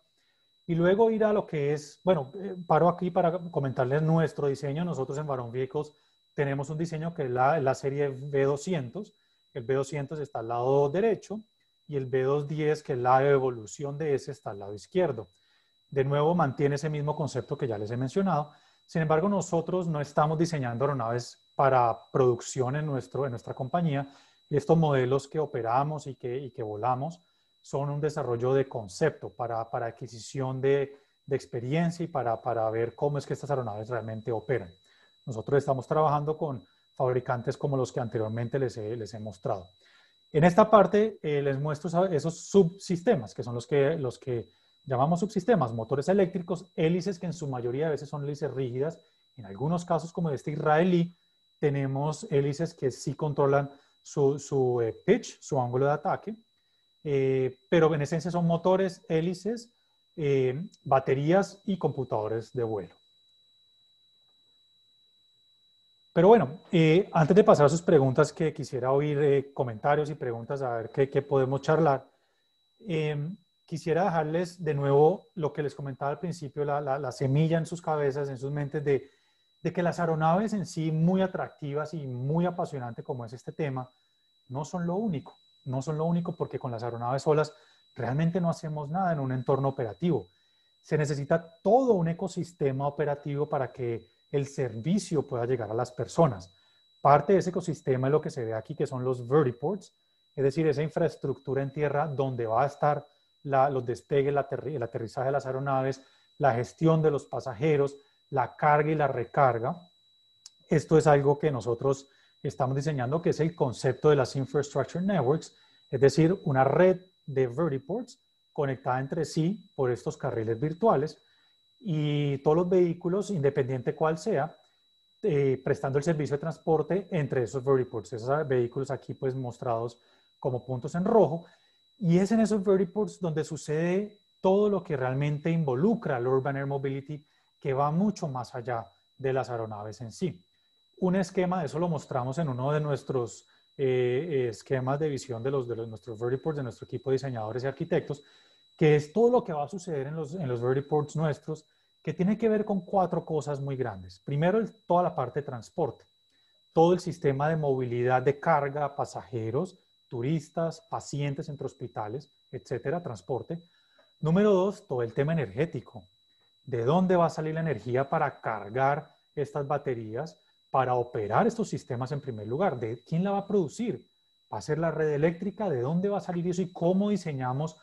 y luego ir a lo que es, bueno, eh, paro aquí para comentarles nuestro diseño. Nosotros en Varón Viejos tenemos un diseño que es la, serie B200. El B200 está al lado derecho y el B210, que es la evolución de ese, está al lado izquierdo. De nuevo, mantiene ese mismo concepto que ya les he mencionado. Sin embargo, nosotros no estamos diseñando aeronaves para producción en, nuestro, en nuestra compañía. Y estos modelos que operamos y que volamos son un desarrollo de concepto para, adquisición de, experiencia y para, ver cómo es que estas aeronaves realmente operan. Nosotros estamos trabajando con fabricantes como los que anteriormente les he, mostrado. En esta parte eh, les muestro esos subsistemas, que son los que, los que llamamos subsistemas, motores eléctricos, hélices que en su mayoría de veces son hélices rígidas. En algunos casos, como este israelí, tenemos hélices que sí controlan su, eh, pitch, su ángulo de ataque, eh, pero en esencia son motores, hélices, eh, baterías y computadores de vuelo. Pero bueno, eh, antes de pasar a sus preguntas, que quisiera oír comentarios y preguntas a ver qué, podemos charlar, em, quisiera dejarles de nuevo lo que les comentaba al principio, la, semilla en sus cabezas, en sus mentes de, de que las aeronaves en sí, muy atractivas y muy apasionante como es este tema, no son lo único no son lo único porque con las aeronaves solas realmente no hacemos nada en un entorno operativo. Se necesita todo un ecosistema operativo para que el servicio pueda llegar a las personas. Parte de ese ecosistema es lo que se ve aquí, que son los vertiports, es decir, esa infraestructura en tierra donde va a estar los despegues, el aterrizaje de las aeronaves, la gestión de los pasajeros, la carga y la recarga. Esto es algo que nosotros estamos diseñando, que es el concepto de las Infrastructure Networks, es decir, una red de vertiports conectada entre sí por estos carriles virtuales y todos los vehículos, independiente cuál sea, eh, prestando el servicio de transporte entre esos vertiports, esos vehículos aquí pues mostrados como puntos en rojo. Y es en esos vertiports donde sucede todo lo que realmente involucra el Urban Air Mobility, que va mucho más allá de las aeronaves en sí un esquema, eso lo mostramos en uno de nuestros eh, eh, esquemas de visión de, los, de los, nuestros reports, de nuestro equipo de diseñadores y arquitectos, que es todo lo que va a suceder en los, en los nuestros, que tiene que ver con cuatro cosas muy grandes. Primero, toda la parte de transporte, todo el sistema de movilidad de carga, pasajeros, turistas, pacientes entre hospitales, etcétera, transporte. Número dos, todo el tema energético. ¿De dónde va a salir la energía para cargar estas baterías? para operar estos sistemas en primer lugar. ¿De quién la va a producir? ¿Va a ser la red eléctrica? ¿De dónde va a salir eso? ¿Y cómo diseñamos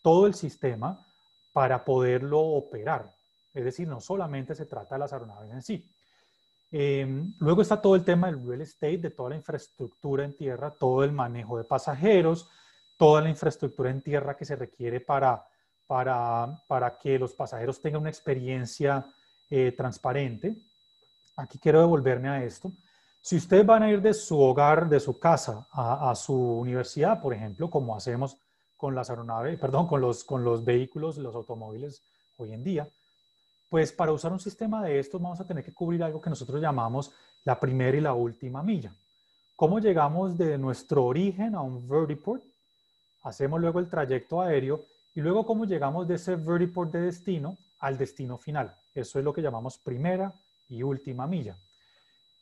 todo el sistema para poderlo operar? Es decir, no solamente se trata de las aeronaves en sí. Em, luego está todo el tema del real estate, de toda la infraestructura en tierra, todo el manejo de pasajeros, toda la infraestructura en tierra que se requiere para, que los pasajeros tengan una experiencia eh, transparente aquí quiero devolverme a esto. Si ustedes van a ir de su hogar, de su casa, a, su universidad, por ejemplo, como hacemos con las aeronaves, perdón, con los, con los vehículos, los automóviles hoy en día, pues para usar un sistema de estos vamos a tener que cubrir algo que nosotros llamamos la primera y la última milla. ¿Cómo llegamos de nuestro origen a un vertiport? Hacemos luego el trayecto aéreo y luego cómo llegamos de ese vertiport de destino al destino final. Eso es lo que llamamos primera y última milla.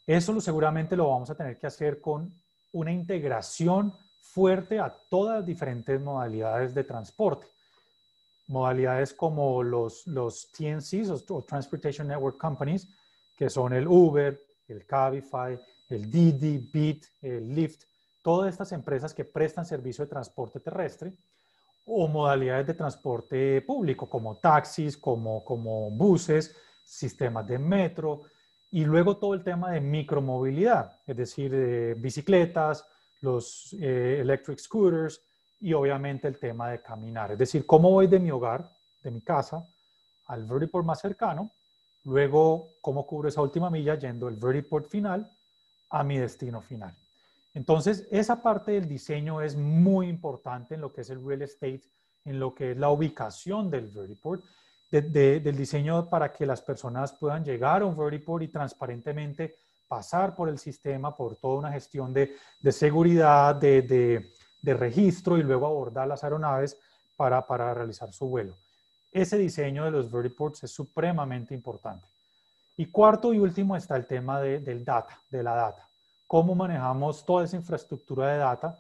Eso lo seguramente lo vamos a tener que hacer con una integración fuerte a todas las diferentes modalidades de transporte. Modalidades como los, los TNCs o, Transportation Network Companies, que son el Uber, el Cabify, el Didi, Bit, el Lyft, todas estas empresas que prestan servicio de transporte terrestre o modalidades de transporte público como taxis, como, como buses, sistemas de metro y luego todo el tema de micromovilidad, es decir, bicicletas, los eh, electric scooters y obviamente el tema de caminar. Es decir, cómo voy de mi hogar, de mi casa, al vertiport más cercano, luego cómo cubro esa última milla yendo del vertiport final a mi destino final. Entonces, esa parte del diseño es muy importante en lo que es el real estate, en lo que es la ubicación del vertiport del diseño para que las personas puedan llegar a un Vertiport y transparentemente pasar por el sistema, por toda una gestión de, seguridad, de, registro y luego abordar las aeronaves para, para realizar su vuelo. Ese diseño de los Vertiports es supremamente importante. Y cuarto y último está el tema del data, de la data. Cómo manejamos toda esa infraestructura de data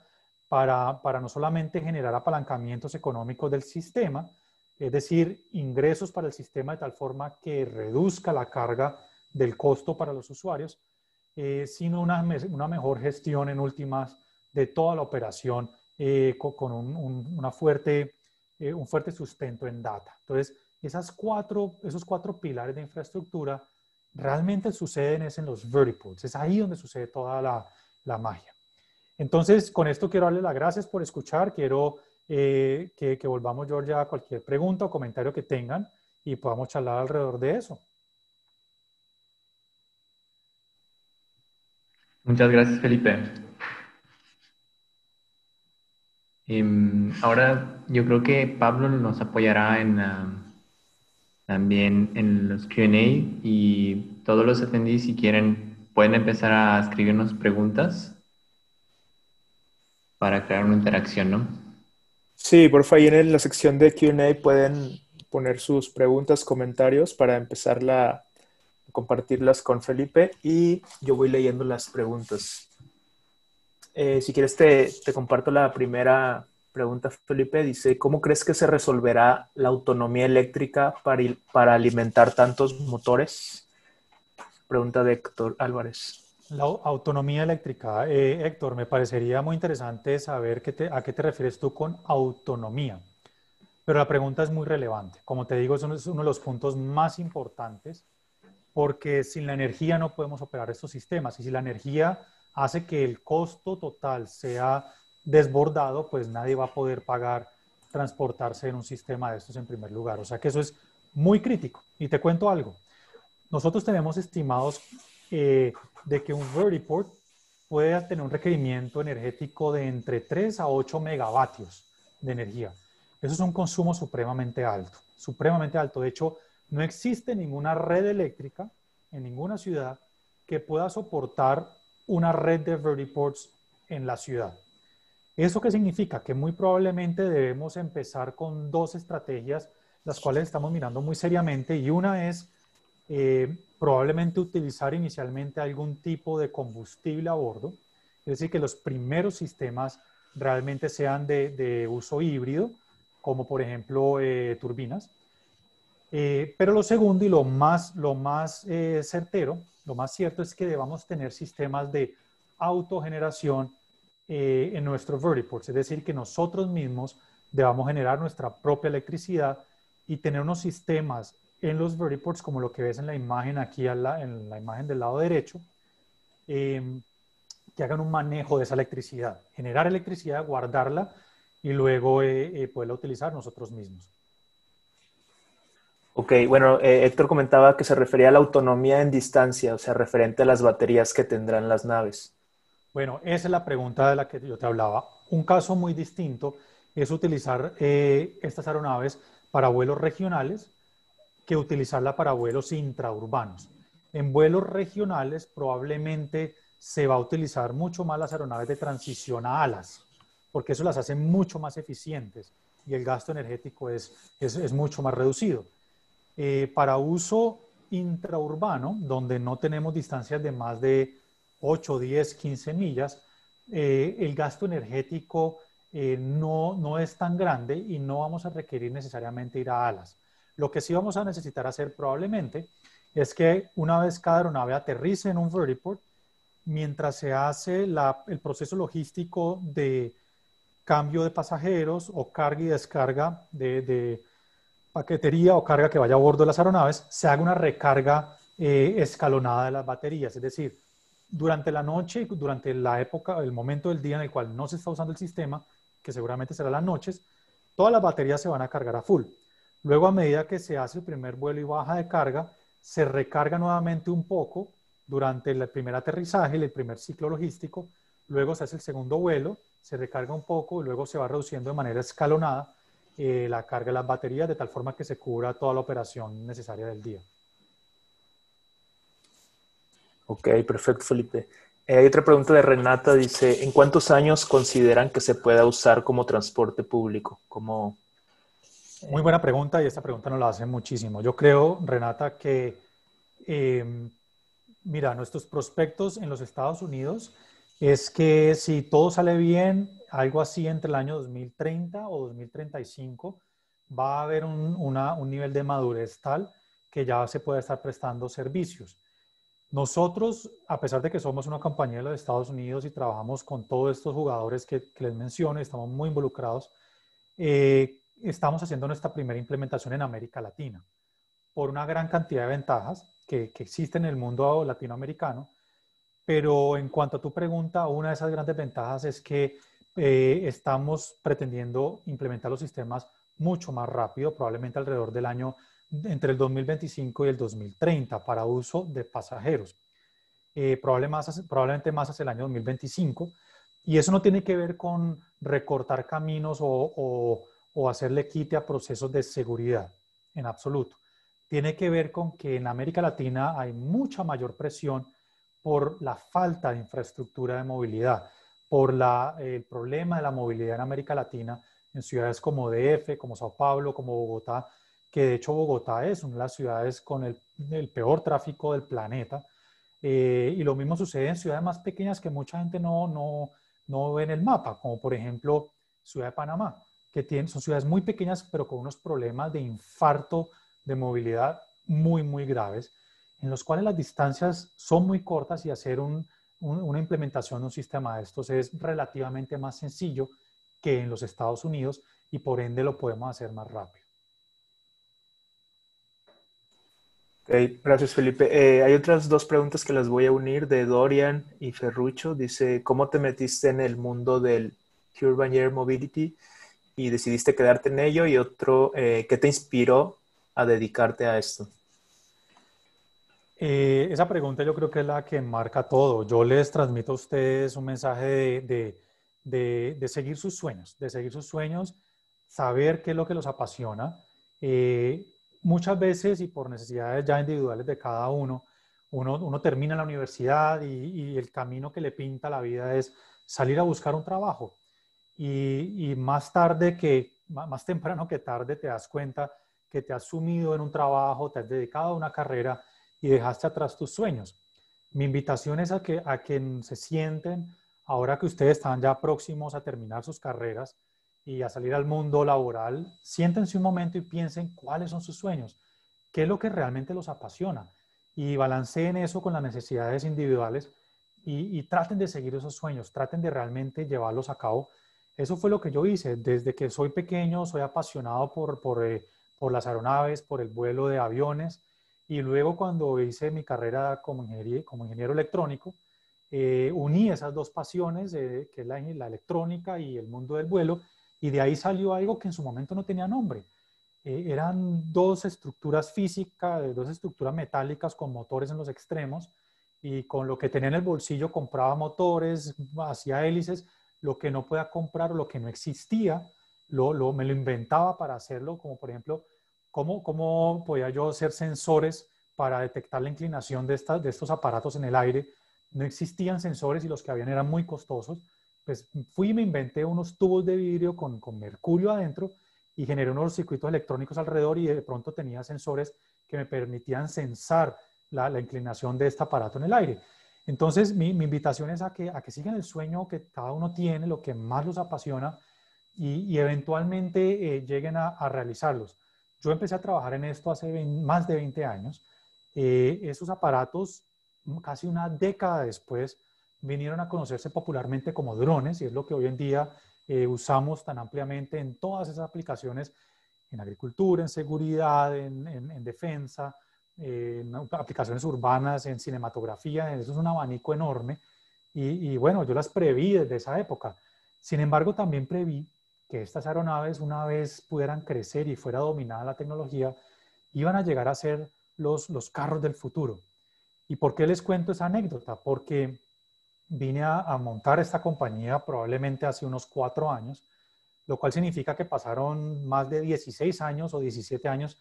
para, para no solamente generar apalancamientos económicos del sistema, es decir, ingresos para el sistema de tal forma que reduzca la carga del costo para los usuarios, eh, sino una, mejor gestión en últimas de toda la operación eh, con, un, una fuerte, eh, un fuerte sustento en data. Entonces, esas cuatro, esos cuatro pilares de infraestructura realmente suceden en los verticals. Es ahí donde sucede toda la, la magia. Entonces, con esto quiero darle las gracias por escuchar. Quiero eh, que, volvamos volvamos, ya a cualquier pregunta o comentario que tengan y podamos charlar alrededor de eso. Muchas gracias, Felipe. Em, ahora yo creo que Pablo nos apoyará en, ah, también en los QA y todos los atendidos, si quieren, pueden empezar a escribirnos preguntas para crear una interacción, ¿no? Sí, por favor, en la sección de QA pueden poner sus preguntas, comentarios para empezar a compartirlas con Felipe y yo voy leyendo las preguntas. Eh, si quieres, te, comparto la primera pregunta, Felipe. Dice, ¿cómo crees que se resolverá la autonomía eléctrica para, para alimentar tantos motores? Pregunta de Héctor Álvarez. La autonomía eléctrica. Eh, Héctor, me parecería muy interesante saber a qué te refieres tú con autonomía. Pero la pregunta es muy relevante. Como te digo, es uno, es uno de los puntos más importantes porque sin la energía no podemos operar estos sistemas. Y si la energía hace que el costo total sea desbordado, pues nadie va a poder pagar transportarse en un sistema de estos en primer lugar. O sea que eso es muy crítico. Y te cuento algo. Nosotros tenemos estimados eh, de que un vertiport pueda tener un requerimiento energético de entre 3 a 8 megavatios de energía. Eso es un consumo supremamente alto, supremamente alto. De hecho, no existe ninguna red eléctrica en ninguna ciudad que pueda soportar una red de vertiports en la ciudad. ¿Eso qué significa? Que muy probablemente debemos empezar con dos estrategias, las cuales estamos mirando muy seriamente, y una es eh, probablemente utilizar inicialmente algún tipo de combustible a bordo, es decir, que los primeros sistemas realmente sean de, uso híbrido, como por ejemplo eh, turbinas. Eh, pero lo segundo y lo más, lo más certero, lo más cierto es que debamos tener sistemas de autogeneración en nuestros vertiports, es decir, que nosotros mismos debamos generar nuestra propia electricidad y tener unos sistemas en los reports, como lo que ves en la imagen aquí, en la imagen del lado derecho, em, que hagan un manejo de esa electricidad, generar electricidad, guardarla y luego eh, eh, poderla utilizar nosotros mismos. Ok, bueno, eh, Héctor comentaba que se refería a la autonomía en distancia, o sea, referente a las baterías que tendrán las naves. Bueno, esa es la pregunta de la que yo te hablaba. Un caso muy distinto es utilizar estas aeronaves para vuelos regionales que utilizarla para vuelos intraurbanos. En vuelos regionales probablemente se va a utilizar mucho más las aeronaves de transición a alas, porque eso las hace mucho más eficientes y el gasto energético es, mucho más reducido. Eh, para uso intraurbano, donde no tenemos distancias de más de 8, 10, 15 millas, eh, el gasto energético eh, no es tan grande y no vamos a requerir necesariamente ir a alas. Lo que sí vamos a necesitar hacer probablemente es que una vez cada aeronave aterrice en un vertiport, mientras se hace el proceso logístico de cambio de pasajeros o carga y descarga de, paquetería o carga que vaya a bordo de las aeronaves, se haga una recarga eh, escalonada de las baterías. Es decir, durante la noche, durante la época, el momento del día en el cual no se está usando el sistema, que seguramente será las noches, todas las baterías se van a cargar a full. Luego, a medida que se hace el primer vuelo y baja de carga, se recarga nuevamente un poco durante el primer aterrizaje, el primer ciclo logístico. Luego se hace el segundo vuelo, se recarga un poco, y luego se va reduciendo de manera escalonada eh, la carga de las baterías, de tal forma que se cubra toda la operación necesaria del día. Ok, perfecto, Felipe. Eh, hay otra pregunta de Renata, dice, ¿en cuántos años consideran que se pueda usar como transporte público, como muy buena pregunta y esta pregunta nos la hacen muchísimo. Yo creo, Renata, que, em, mira, nuestros prospectos en los Estados Unidos es que si todo sale bien, algo así entre el año 2030 o 2035, va a haber un, nivel de madurez tal que ya se pueda estar prestando servicios. Nosotros, a pesar de que somos una compañía de los Estados Unidos y trabajamos con todos estos jugadores que, les mencioné, estamos muy involucrados, eh, estamos haciendo nuestra primera implementación en América Latina por una gran cantidad de ventajas que, existen en el mundo latinoamericano, pero en cuanto a tu pregunta, una de esas grandes ventajas es que eh, estamos pretendiendo implementar los sistemas mucho más rápido, probablemente alrededor del año entre el 2025 y el 2030 para uso de pasajeros, eh, probablemente, más, hacia el año 2025. Y eso no tiene que ver con recortar caminos o o hacerle quite a procesos de seguridad, en absoluto. Tiene que ver con que en América Latina hay mucha mayor presión por la falta de infraestructura de movilidad, por el problema de la movilidad en América Latina, en ciudades como DF, como Sao Paulo, como Bogotá, que de hecho Bogotá es una de las ciudades con el, peor tráfico del planeta. Eh, y lo mismo sucede en ciudades más pequeñas que mucha gente no, no, no ve en el mapa, como por ejemplo Ciudad de Panamá que tienen, son ciudades muy pequeñas, pero con unos problemas de infarto de movilidad muy, muy graves, en los cuales las distancias son muy cortas y hacer una implementación de un sistema de estos es relativamente más sencillo que en los Estados Unidos y por ende lo podemos hacer más rápido. gracias Felipe. Eh, hay otras dos preguntas que las voy a unir de Dorian y Ferrucho. Dice, ¿cómo te metiste en el mundo del Urban Air Mobility? y decidiste quedarte en ello y otro, eh, ¿qué te inspiró a dedicarte a esto? Eh, esa pregunta yo creo que es la que marca todo. Yo les transmito a ustedes un mensaje de, de, de, seguir sus sueños, de seguir sus sueños, saber qué es lo que los apasiona. Eh, muchas veces y por necesidades ya individuales de cada uno, uno, uno termina la universidad y, y el camino que le pinta la vida es salir a buscar un trabajo, y, más tarde que, más temprano que tarde, te das cuenta que te has sumido en un trabajo, te has dedicado a una carrera y dejaste atrás tus sueños. Mi invitación es a que a quien se sienten, ahora que ustedes están ya próximos a terminar sus carreras y a salir al mundo laboral, siéntense un momento y piensen cuáles son sus sueños, qué es lo que realmente los apasiona y balanceen eso con las necesidades individuales y traten de seguir esos sueños, traten de realmente llevarlos a cabo eso fue lo que yo hice. Desde que soy pequeño, soy apasionado eh, por, las aeronaves, por el vuelo de aviones. Y luego cuando hice mi carrera como, ingeniero, como ingeniero electrónico, eh, uní esas dos pasiones, eh, que es la, electrónica y el mundo del vuelo, y de ahí salió algo que en su momento no tenía nombre. eran dos estructuras físicas, dos estructuras metálicas con motores en los extremos, y con lo que tenía en el bolsillo compraba motores, hacía hélices, lo que no pueda comprar o lo que no existía, lo, me lo inventaba para hacerlo, como por ejemplo, ¿cómo, cómo podía yo hacer sensores para detectar la inclinación de, de estos aparatos en el aire? No existían sensores y los que habían eran muy costosos. Pues fui y me inventé unos tubos de vidrio con, mercurio adentro y generé unos circuitos electrónicos alrededor y de pronto tenía sensores que me permitían sensar la, inclinación de este aparato en el aire. Entonces, mi, invitación es a que, sigan el sueño que cada uno tiene, lo que más los apasiona y, eventualmente eh, lleguen a, realizarlos. Yo empecé a trabajar en esto hace más de 20 años. Eh, esos aparatos, mm, casi una década después, vinieron a conocerse popularmente como drones y es lo que hoy en día eh, usamos tan ampliamente en todas esas aplicaciones, en agricultura, en seguridad, en defensa, eh, en aplicaciones urbanas, en cinematografía, eso es un abanico enorme. Y, bueno, yo las preví desde esa época. Sin embargo, también preví que estas aeronaves, una vez pudieran crecer y fuera dominada la tecnología, iban a llegar a ser los, los carros del futuro. ¿Y por qué les cuento esa anécdota? Porque vine a, a montar esta compañía probablemente hace unos cuatro años, lo cual significa que pasaron más de 16 años o 17 años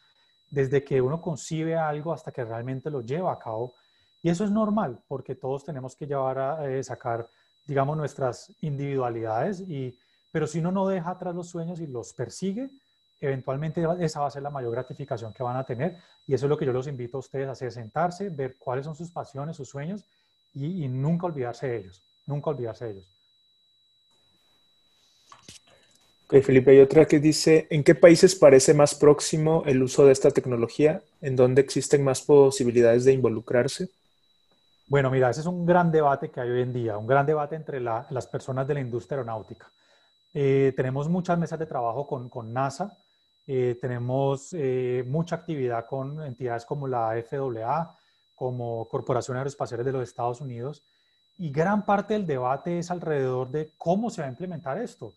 desde que uno concibe algo hasta que realmente lo lleva a cabo. Y eso es normal, porque todos tenemos que llevar a eh, sacar, digamos, nuestras individualidades, y, pero si uno no deja atrás los sueños y los persigue, eventualmente esa va a ser la mayor gratificación que van a tener. Y eso es lo que yo los invito a ustedes a hacer, sentarse, ver cuáles son sus pasiones, sus sueños, y, y nunca olvidarse de ellos, nunca olvidarse de ellos. Eh, Felipe, hay otra que dice, ¿en qué países parece más próximo el uso de esta tecnología? ¿En dónde existen más posibilidades de involucrarse? Bueno, mira, ese es un gran debate que hay hoy en día, un gran debate entre las personas de la industria aeronáutica. Eh, tenemos muchas mesas de trabajo con, NASA, eh, tenemos mucha actividad con entidades como la FAA, como Corporación Aeroespacial de los Estados Unidos, y gran parte del debate es alrededor de cómo se va a implementar esto.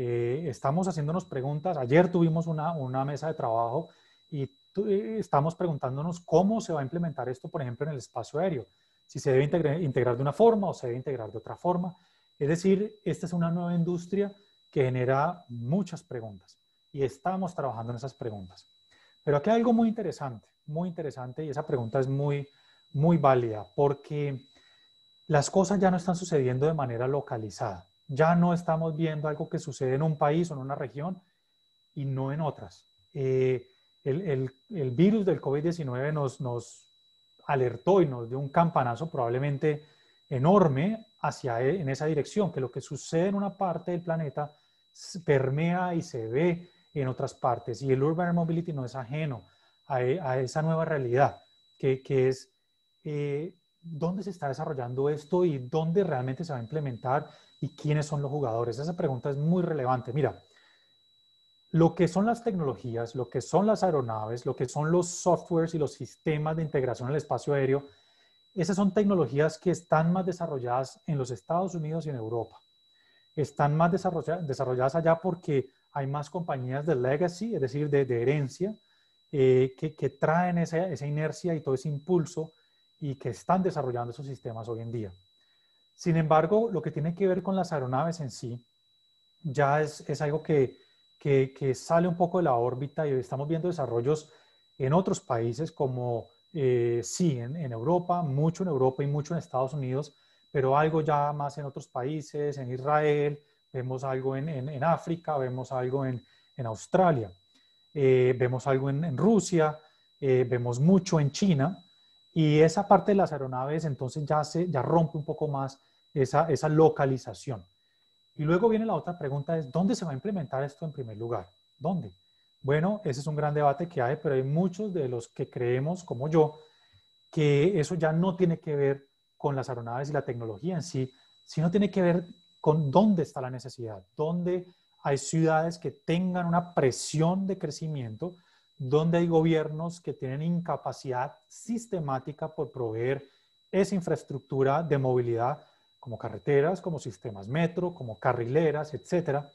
Eh, estamos haciéndonos preguntas. Ayer tuvimos una, mesa de trabajo y eh, estamos preguntándonos cómo se va a implementar esto, por ejemplo, en el espacio aéreo. Si se debe integrar, de una forma o se debe integrar de otra forma. Es decir, esta es una nueva industria que genera muchas preguntas y estamos trabajando en esas preguntas. Pero aquí hay algo muy interesante, muy interesante y esa pregunta es muy, muy válida porque las cosas ya no están sucediendo de manera localizada ya no estamos viendo algo que sucede en un país o en una región y no en otras. Eh, el, el, el, virus del COVID-19 nos, nos alertó y nos dio un campanazo probablemente enorme hacia e, en esa dirección, que lo que sucede en una parte del planeta permea y se ve en otras partes. Y el Urban Mobility no es ajeno a, e, esa nueva realidad, que, que es eh, dónde se está desarrollando esto y dónde realmente se va a implementar y quiénes son los jugadores. Esa pregunta es muy relevante. Mira, lo que son las tecnologías, lo que son las aeronaves, lo que son los softwares y los sistemas de integración en el espacio aéreo, esas son tecnologías que están más desarrolladas en los Estados Unidos y en Europa. Están más desarrolladas allá porque hay más compañías de legacy, es decir, de, herencia, eh, que, traen esa inercia y todo ese impulso y que están desarrollando esos sistemas hoy en día. Sin embargo, lo que tiene que ver con las aeronaves en sí, ya es, algo que, sale un poco de la órbita y estamos viendo desarrollos en otros países como eh, sí, en, Europa, mucho en Europa y mucho en Estados Unidos, pero algo ya más en otros países, en Israel, vemos algo en, África, vemos algo en, Australia, eh, vemos algo en, Rusia, eh, vemos mucho en China, y esa parte de las aeronaves entonces ya, se, ya rompe un poco más esa, esa localización. Y luego viene la otra pregunta es, ¿dónde se va a implementar esto en primer lugar? ¿Dónde? Bueno, ese es un gran debate que hay, pero hay muchos de los que creemos, como yo, que eso ya no tiene que ver con las aeronaves y la tecnología en sí, sino tiene que ver con dónde está la necesidad, dónde hay ciudades que tengan una presión de crecimiento donde hay gobiernos que tienen incapacidad sistemática por proveer esa infraestructura de movilidad, como carreteras, como sistemas metro, como carrileras, etcétera,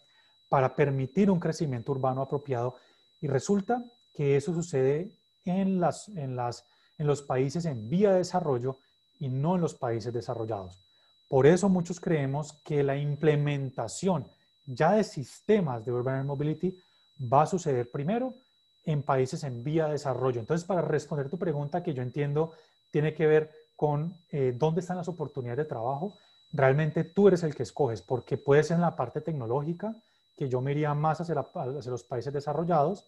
para permitir un crecimiento urbano apropiado. Y resulta que eso sucede en, los países en vía de desarrollo y no en los países desarrollados. Por eso muchos creemos que la implementación ya de sistemas de Urban Mobility va a suceder primero en países en vía de desarrollo. Entonces, para responder tu pregunta, que yo entiendo, tiene que ver con eh, dónde están las oportunidades de trabajo, realmente tú eres el que escoges, porque puede ser en la parte tecnológica, que yo me iría más hacia, los países desarrollados,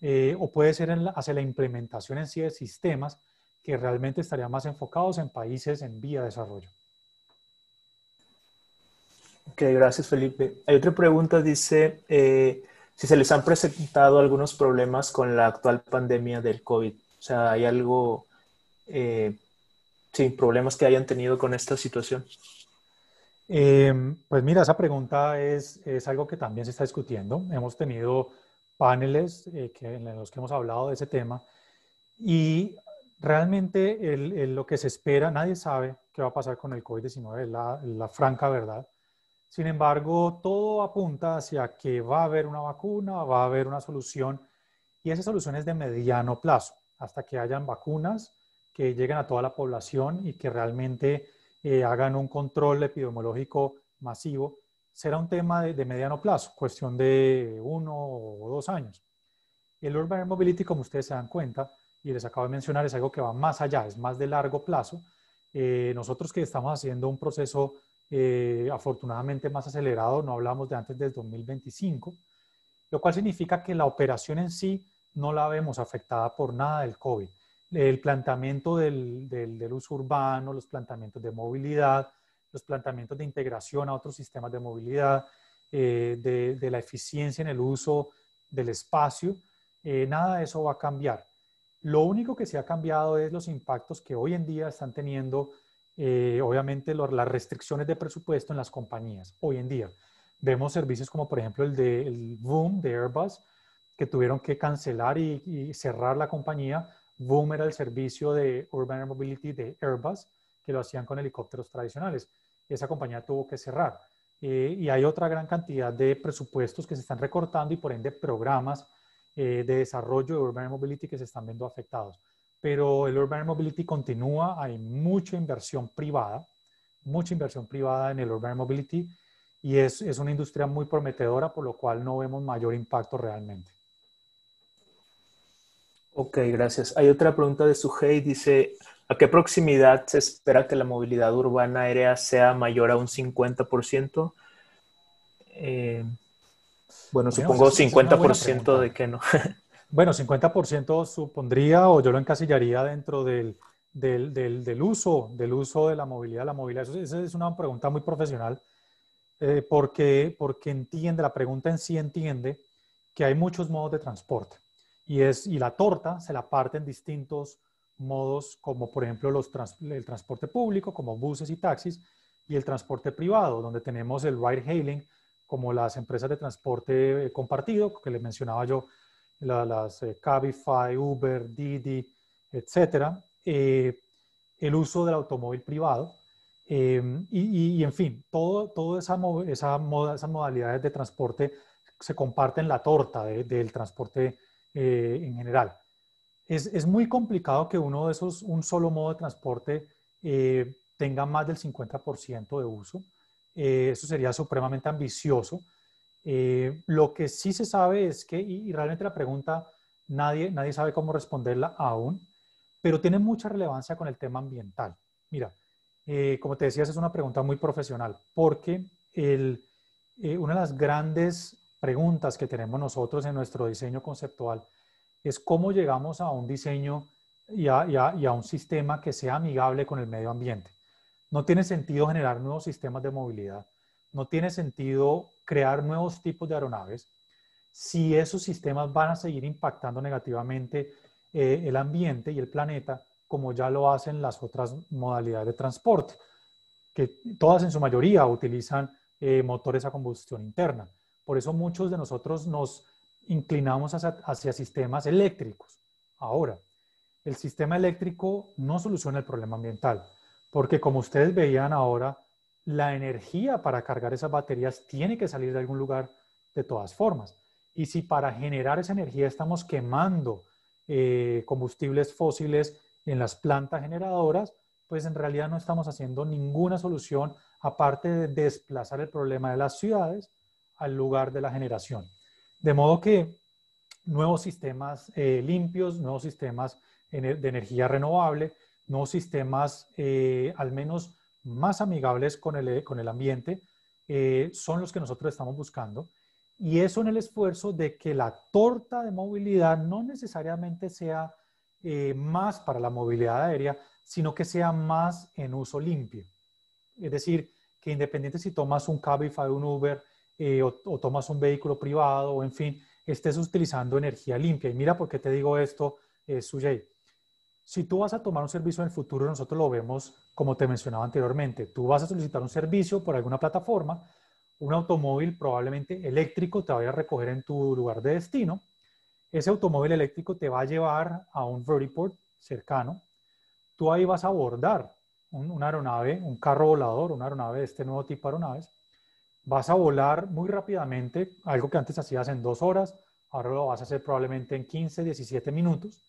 eh, o puede ser hacia la implementación en sí de sistemas, que realmente estarían más enfocados en países en vía de desarrollo. Ok, gracias Felipe. Hay otra pregunta, dice, eh, si se les han presentado algunos problemas con la actual pandemia del COVID. O sea, ¿hay algo, eh, sí, problemas que hayan tenido con esta situación? Em, pues mira, esa pregunta es, es, algo que también se está discutiendo. Hemos tenido paneles eh, en los que hemos hablado de ese tema y realmente lo que se espera, nadie sabe qué va a pasar con el COVID-19, la franca verdad. Sin embargo, todo apunta hacia que va a haber una vacuna, va a haber una solución y esa solución es de mediano plazo, hasta que hayan vacunas que lleguen a toda la población y que realmente eh, hagan un control epidemiológico masivo. Será un tema de, mediano plazo, cuestión de uno o dos años. El Urban Air Mobility, como ustedes se dan cuenta, y les acabo de mencionar, es algo que va más allá, es más de largo plazo. Eh, nosotros que estamos haciendo un proceso eh, afortunadamente más acelerado, no hablamos de antes del 2025, lo cual significa que la operación en sí no la vemos afectada por nada del COVID. El planteamiento del, del, uso urbano, los planteamientos de movilidad, los planteamientos de integración a otros sistemas de movilidad, eh, de, la eficiencia en el uso del espacio, eh, nada de eso va a cambiar. Lo único que se ha cambiado es los impactos que hoy en día están teniendo eh, obviamente las restricciones de presupuesto en las compañías. Hoy en día vemos servicios como por ejemplo el de el Boom de Airbus, que tuvieron que cancelar y, cerrar la compañía. Boom era el servicio de Urban Air Mobility de Airbus, que lo hacían con helicópteros tradicionales. Esa compañía tuvo que cerrar. Eh, y hay otra gran cantidad de presupuestos que se están recortando y por ende programas eh, de desarrollo de Urban Air Mobility que se están viendo afectados pero el Urban Mobility continúa, hay mucha inversión privada, mucha inversión privada en el Urban Mobility y es, una industria muy prometedora, por lo cual no vemos mayor impacto realmente. Ok, gracias. Hay otra pregunta de Sujei, dice, ¿a qué proximidad se espera que la movilidad urbana aérea sea mayor a un 50%? Eh, bueno, supongo 50% de que no. Bueno, 50% supondría o yo lo encasillaría dentro del, del, del, uso, del uso de la movilidad. La movilidad, esa es una pregunta muy profesional eh, porque, porque entiende, la pregunta en sí entiende que hay muchos modos de transporte y, es, y la torta se la parte en distintos modos como por ejemplo los el transporte público, como buses y taxis, y el transporte privado, donde tenemos el ride hailing, como las empresas de transporte eh, compartido, que les mencionaba yo las eh, Cabify, Uber, Didi, etcétera, eh, el uso del automóvil privado em, y, en fin, todas esa, esa esas modalidades de transporte se comparten la torta del transporte eh, en general. Es, es, muy complicado que uno de esos, un solo modo de transporte tenga más del 50% de uso. eso sería supremamente ambicioso eh, lo que sí se sabe es que, y, realmente la pregunta nadie, nadie sabe cómo responderla aún, pero tiene mucha relevancia con el tema ambiental. Mira, eh, como te decías, es una pregunta muy profesional, porque el, eh, una de las grandes preguntas que tenemos nosotros en nuestro diseño conceptual es cómo llegamos a un diseño y a un sistema que sea amigable con el medio ambiente. No tiene sentido generar nuevos sistemas de movilidad, no tiene sentido crear nuevos tipos de aeronaves, si esos sistemas van a seguir impactando negativamente eh, el ambiente y el planeta, como ya lo hacen las otras modalidades de transporte, que todas en su mayoría utilizan eh, motores a combustión interna. Por eso muchos de nosotros nos inclinamos hacia sistemas eléctricos. Ahora, el sistema eléctrico no soluciona el problema ambiental, porque como ustedes veían ahora, la energía para cargar esas baterías tiene que salir de algún lugar de todas formas. Y si para generar esa energía estamos quemando eh, combustibles fósiles en las plantas generadoras, pues en realidad no estamos haciendo ninguna solución aparte de desplazar el problema de las ciudades al lugar de la generación. De modo que nuevos sistemas eh, limpios, nuevos sistemas de energía renovable, nuevos sistemas eh, al menos más amigables con el, eh, con el ambiente, eh, son los que nosotros estamos buscando. Y eso en el esfuerzo de que la torta de movilidad no necesariamente sea eh, más para la movilidad aérea, sino que sea más en uso limpio. Es decir, que independientemente si tomas un Cabify, un Uber o, tomas un vehículo privado o en fin, estés utilizando energía limpia. Y mira por qué te digo esto, eh, Sujay. Si tú vas a tomar un servicio en el futuro, nosotros lo vemos como te mencionaba anteriormente. Tú vas a solicitar un servicio por alguna plataforma, un automóvil probablemente eléctrico te vaya a recoger en tu lugar de destino. Ese automóvil eléctrico te va a llevar a un vertiport cercano. Tú ahí vas a abordar una aeronave, un carro volador, una aeronave de este nuevo tipo de aeronaves. Vas a volar muy rápidamente, algo que antes hacías en dos horas, ahora lo vas a hacer probablemente en 15, 17 minutos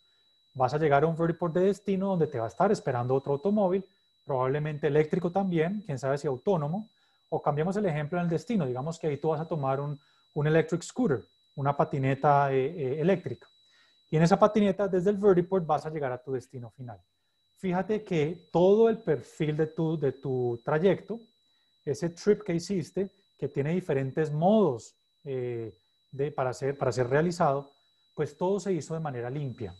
vas a llegar a un vertiport de destino donde te va a estar esperando otro automóvil, probablemente eléctrico también, quién sabe si autónomo, o cambiamos el ejemplo en el destino, digamos que ahí tú vas a tomar un, un electric scooter, una patineta eh, eh, eléctrica. Y en esa patineta, desde el vertiport, vas a llegar a tu destino final. Fíjate que todo el perfil de tu, de tu trayecto, ese trip que hiciste, que tiene diferentes modos eh, de, para, ser, para ser realizado, pues todo se hizo de manera limpia.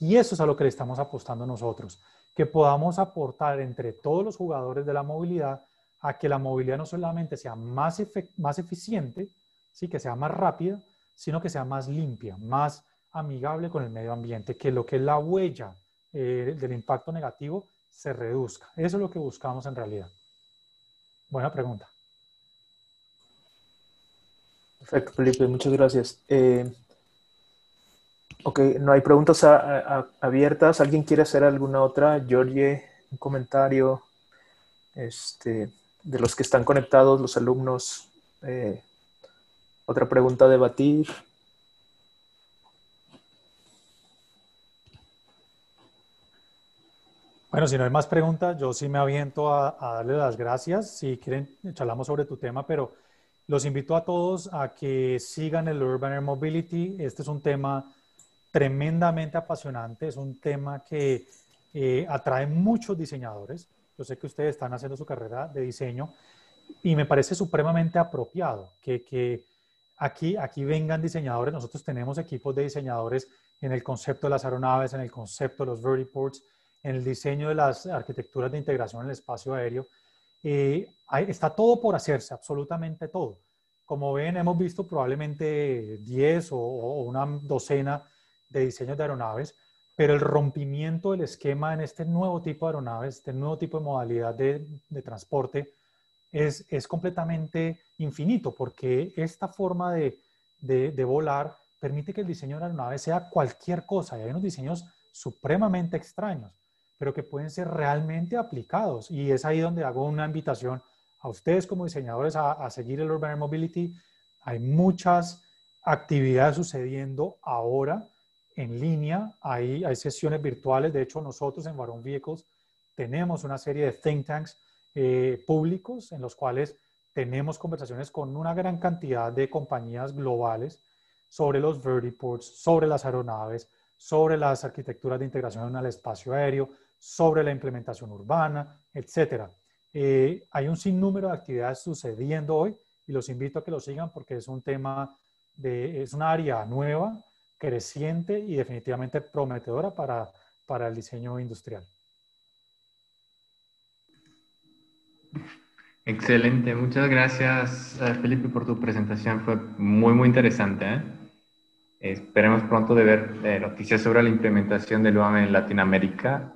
Y eso es a lo que le estamos apostando nosotros, que podamos aportar entre todos los jugadores de la movilidad a que la movilidad no solamente sea más, eficiente, ¿sí? que sea más rápida, sino que sea más limpia, más amigable con el medio ambiente, que lo que es la huella eh, del impacto negativo se reduzca. Eso es lo que buscamos en realidad. Buena pregunta. Perfecto, Felipe, muchas gracias. Eh, Ok, no hay preguntas abiertas. ¿Alguien quiere hacer alguna otra? Jorge, un comentario este, de los que están conectados, los alumnos. Eh, otra pregunta a debatir. Bueno, si no hay más preguntas, yo sí me aviento a, a darle las gracias. Si quieren, charlamos sobre tu tema, pero los invito a todos a que sigan el Urban Air Mobility. Este es un tema tremendamente apasionante, es un tema que eh, atrae muchos diseñadores. Yo sé que ustedes están haciendo su carrera de diseño y me parece supremamente apropiado que, aquí, aquí vengan diseñadores. Nosotros tenemos equipos de diseñadores en el concepto de las aeronaves, en el concepto de los vertiports, en el diseño de las arquitecturas de integración en el espacio aéreo. Eh, está todo por hacerse, absolutamente todo. Como ven, hemos visto probablemente 10 o una docena de diseños de aeronaves, pero el rompimiento del esquema en este nuevo tipo de aeronaves, este nuevo tipo de modalidad de, transporte, es, completamente infinito, porque esta forma de, volar permite que el diseño de la aeronave sea cualquier cosa. Y hay unos diseños supremamente extraños, pero que pueden ser realmente aplicados. Y es ahí donde hago una invitación a ustedes como diseñadores a, a seguir el Urban Air Mobility. Hay muchas actividades sucediendo ahora en línea, hay, sesiones virtuales, de hecho nosotros en Varón Vehicles tenemos una serie de think tanks eh, públicos en los cuales tenemos conversaciones con una gran cantidad de compañías globales sobre los vertiports, sobre las aeronaves, sobre las arquitecturas de integración al espacio aéreo, sobre la implementación urbana, etcétera. Eh, hay un sinnúmero de actividades sucediendo hoy y los invito a que lo sigan porque es un tema, de, es un área nueva creciente y definitivamente prometedora para, para el diseño industrial. Excelente, muchas gracias eh, Felipe por tu presentación, fue muy muy interesante. ¿eh? Esperemos pronto de ver eh, noticias sobre la implementación del UAM en Latinoamérica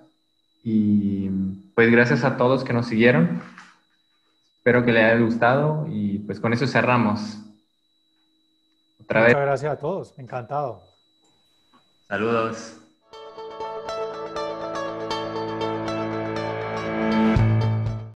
y pues gracias a todos que nos siguieron. Espero que les haya gustado y pues con eso cerramos. Otra Muchas vez. gracias a todos, encantado. Saludos.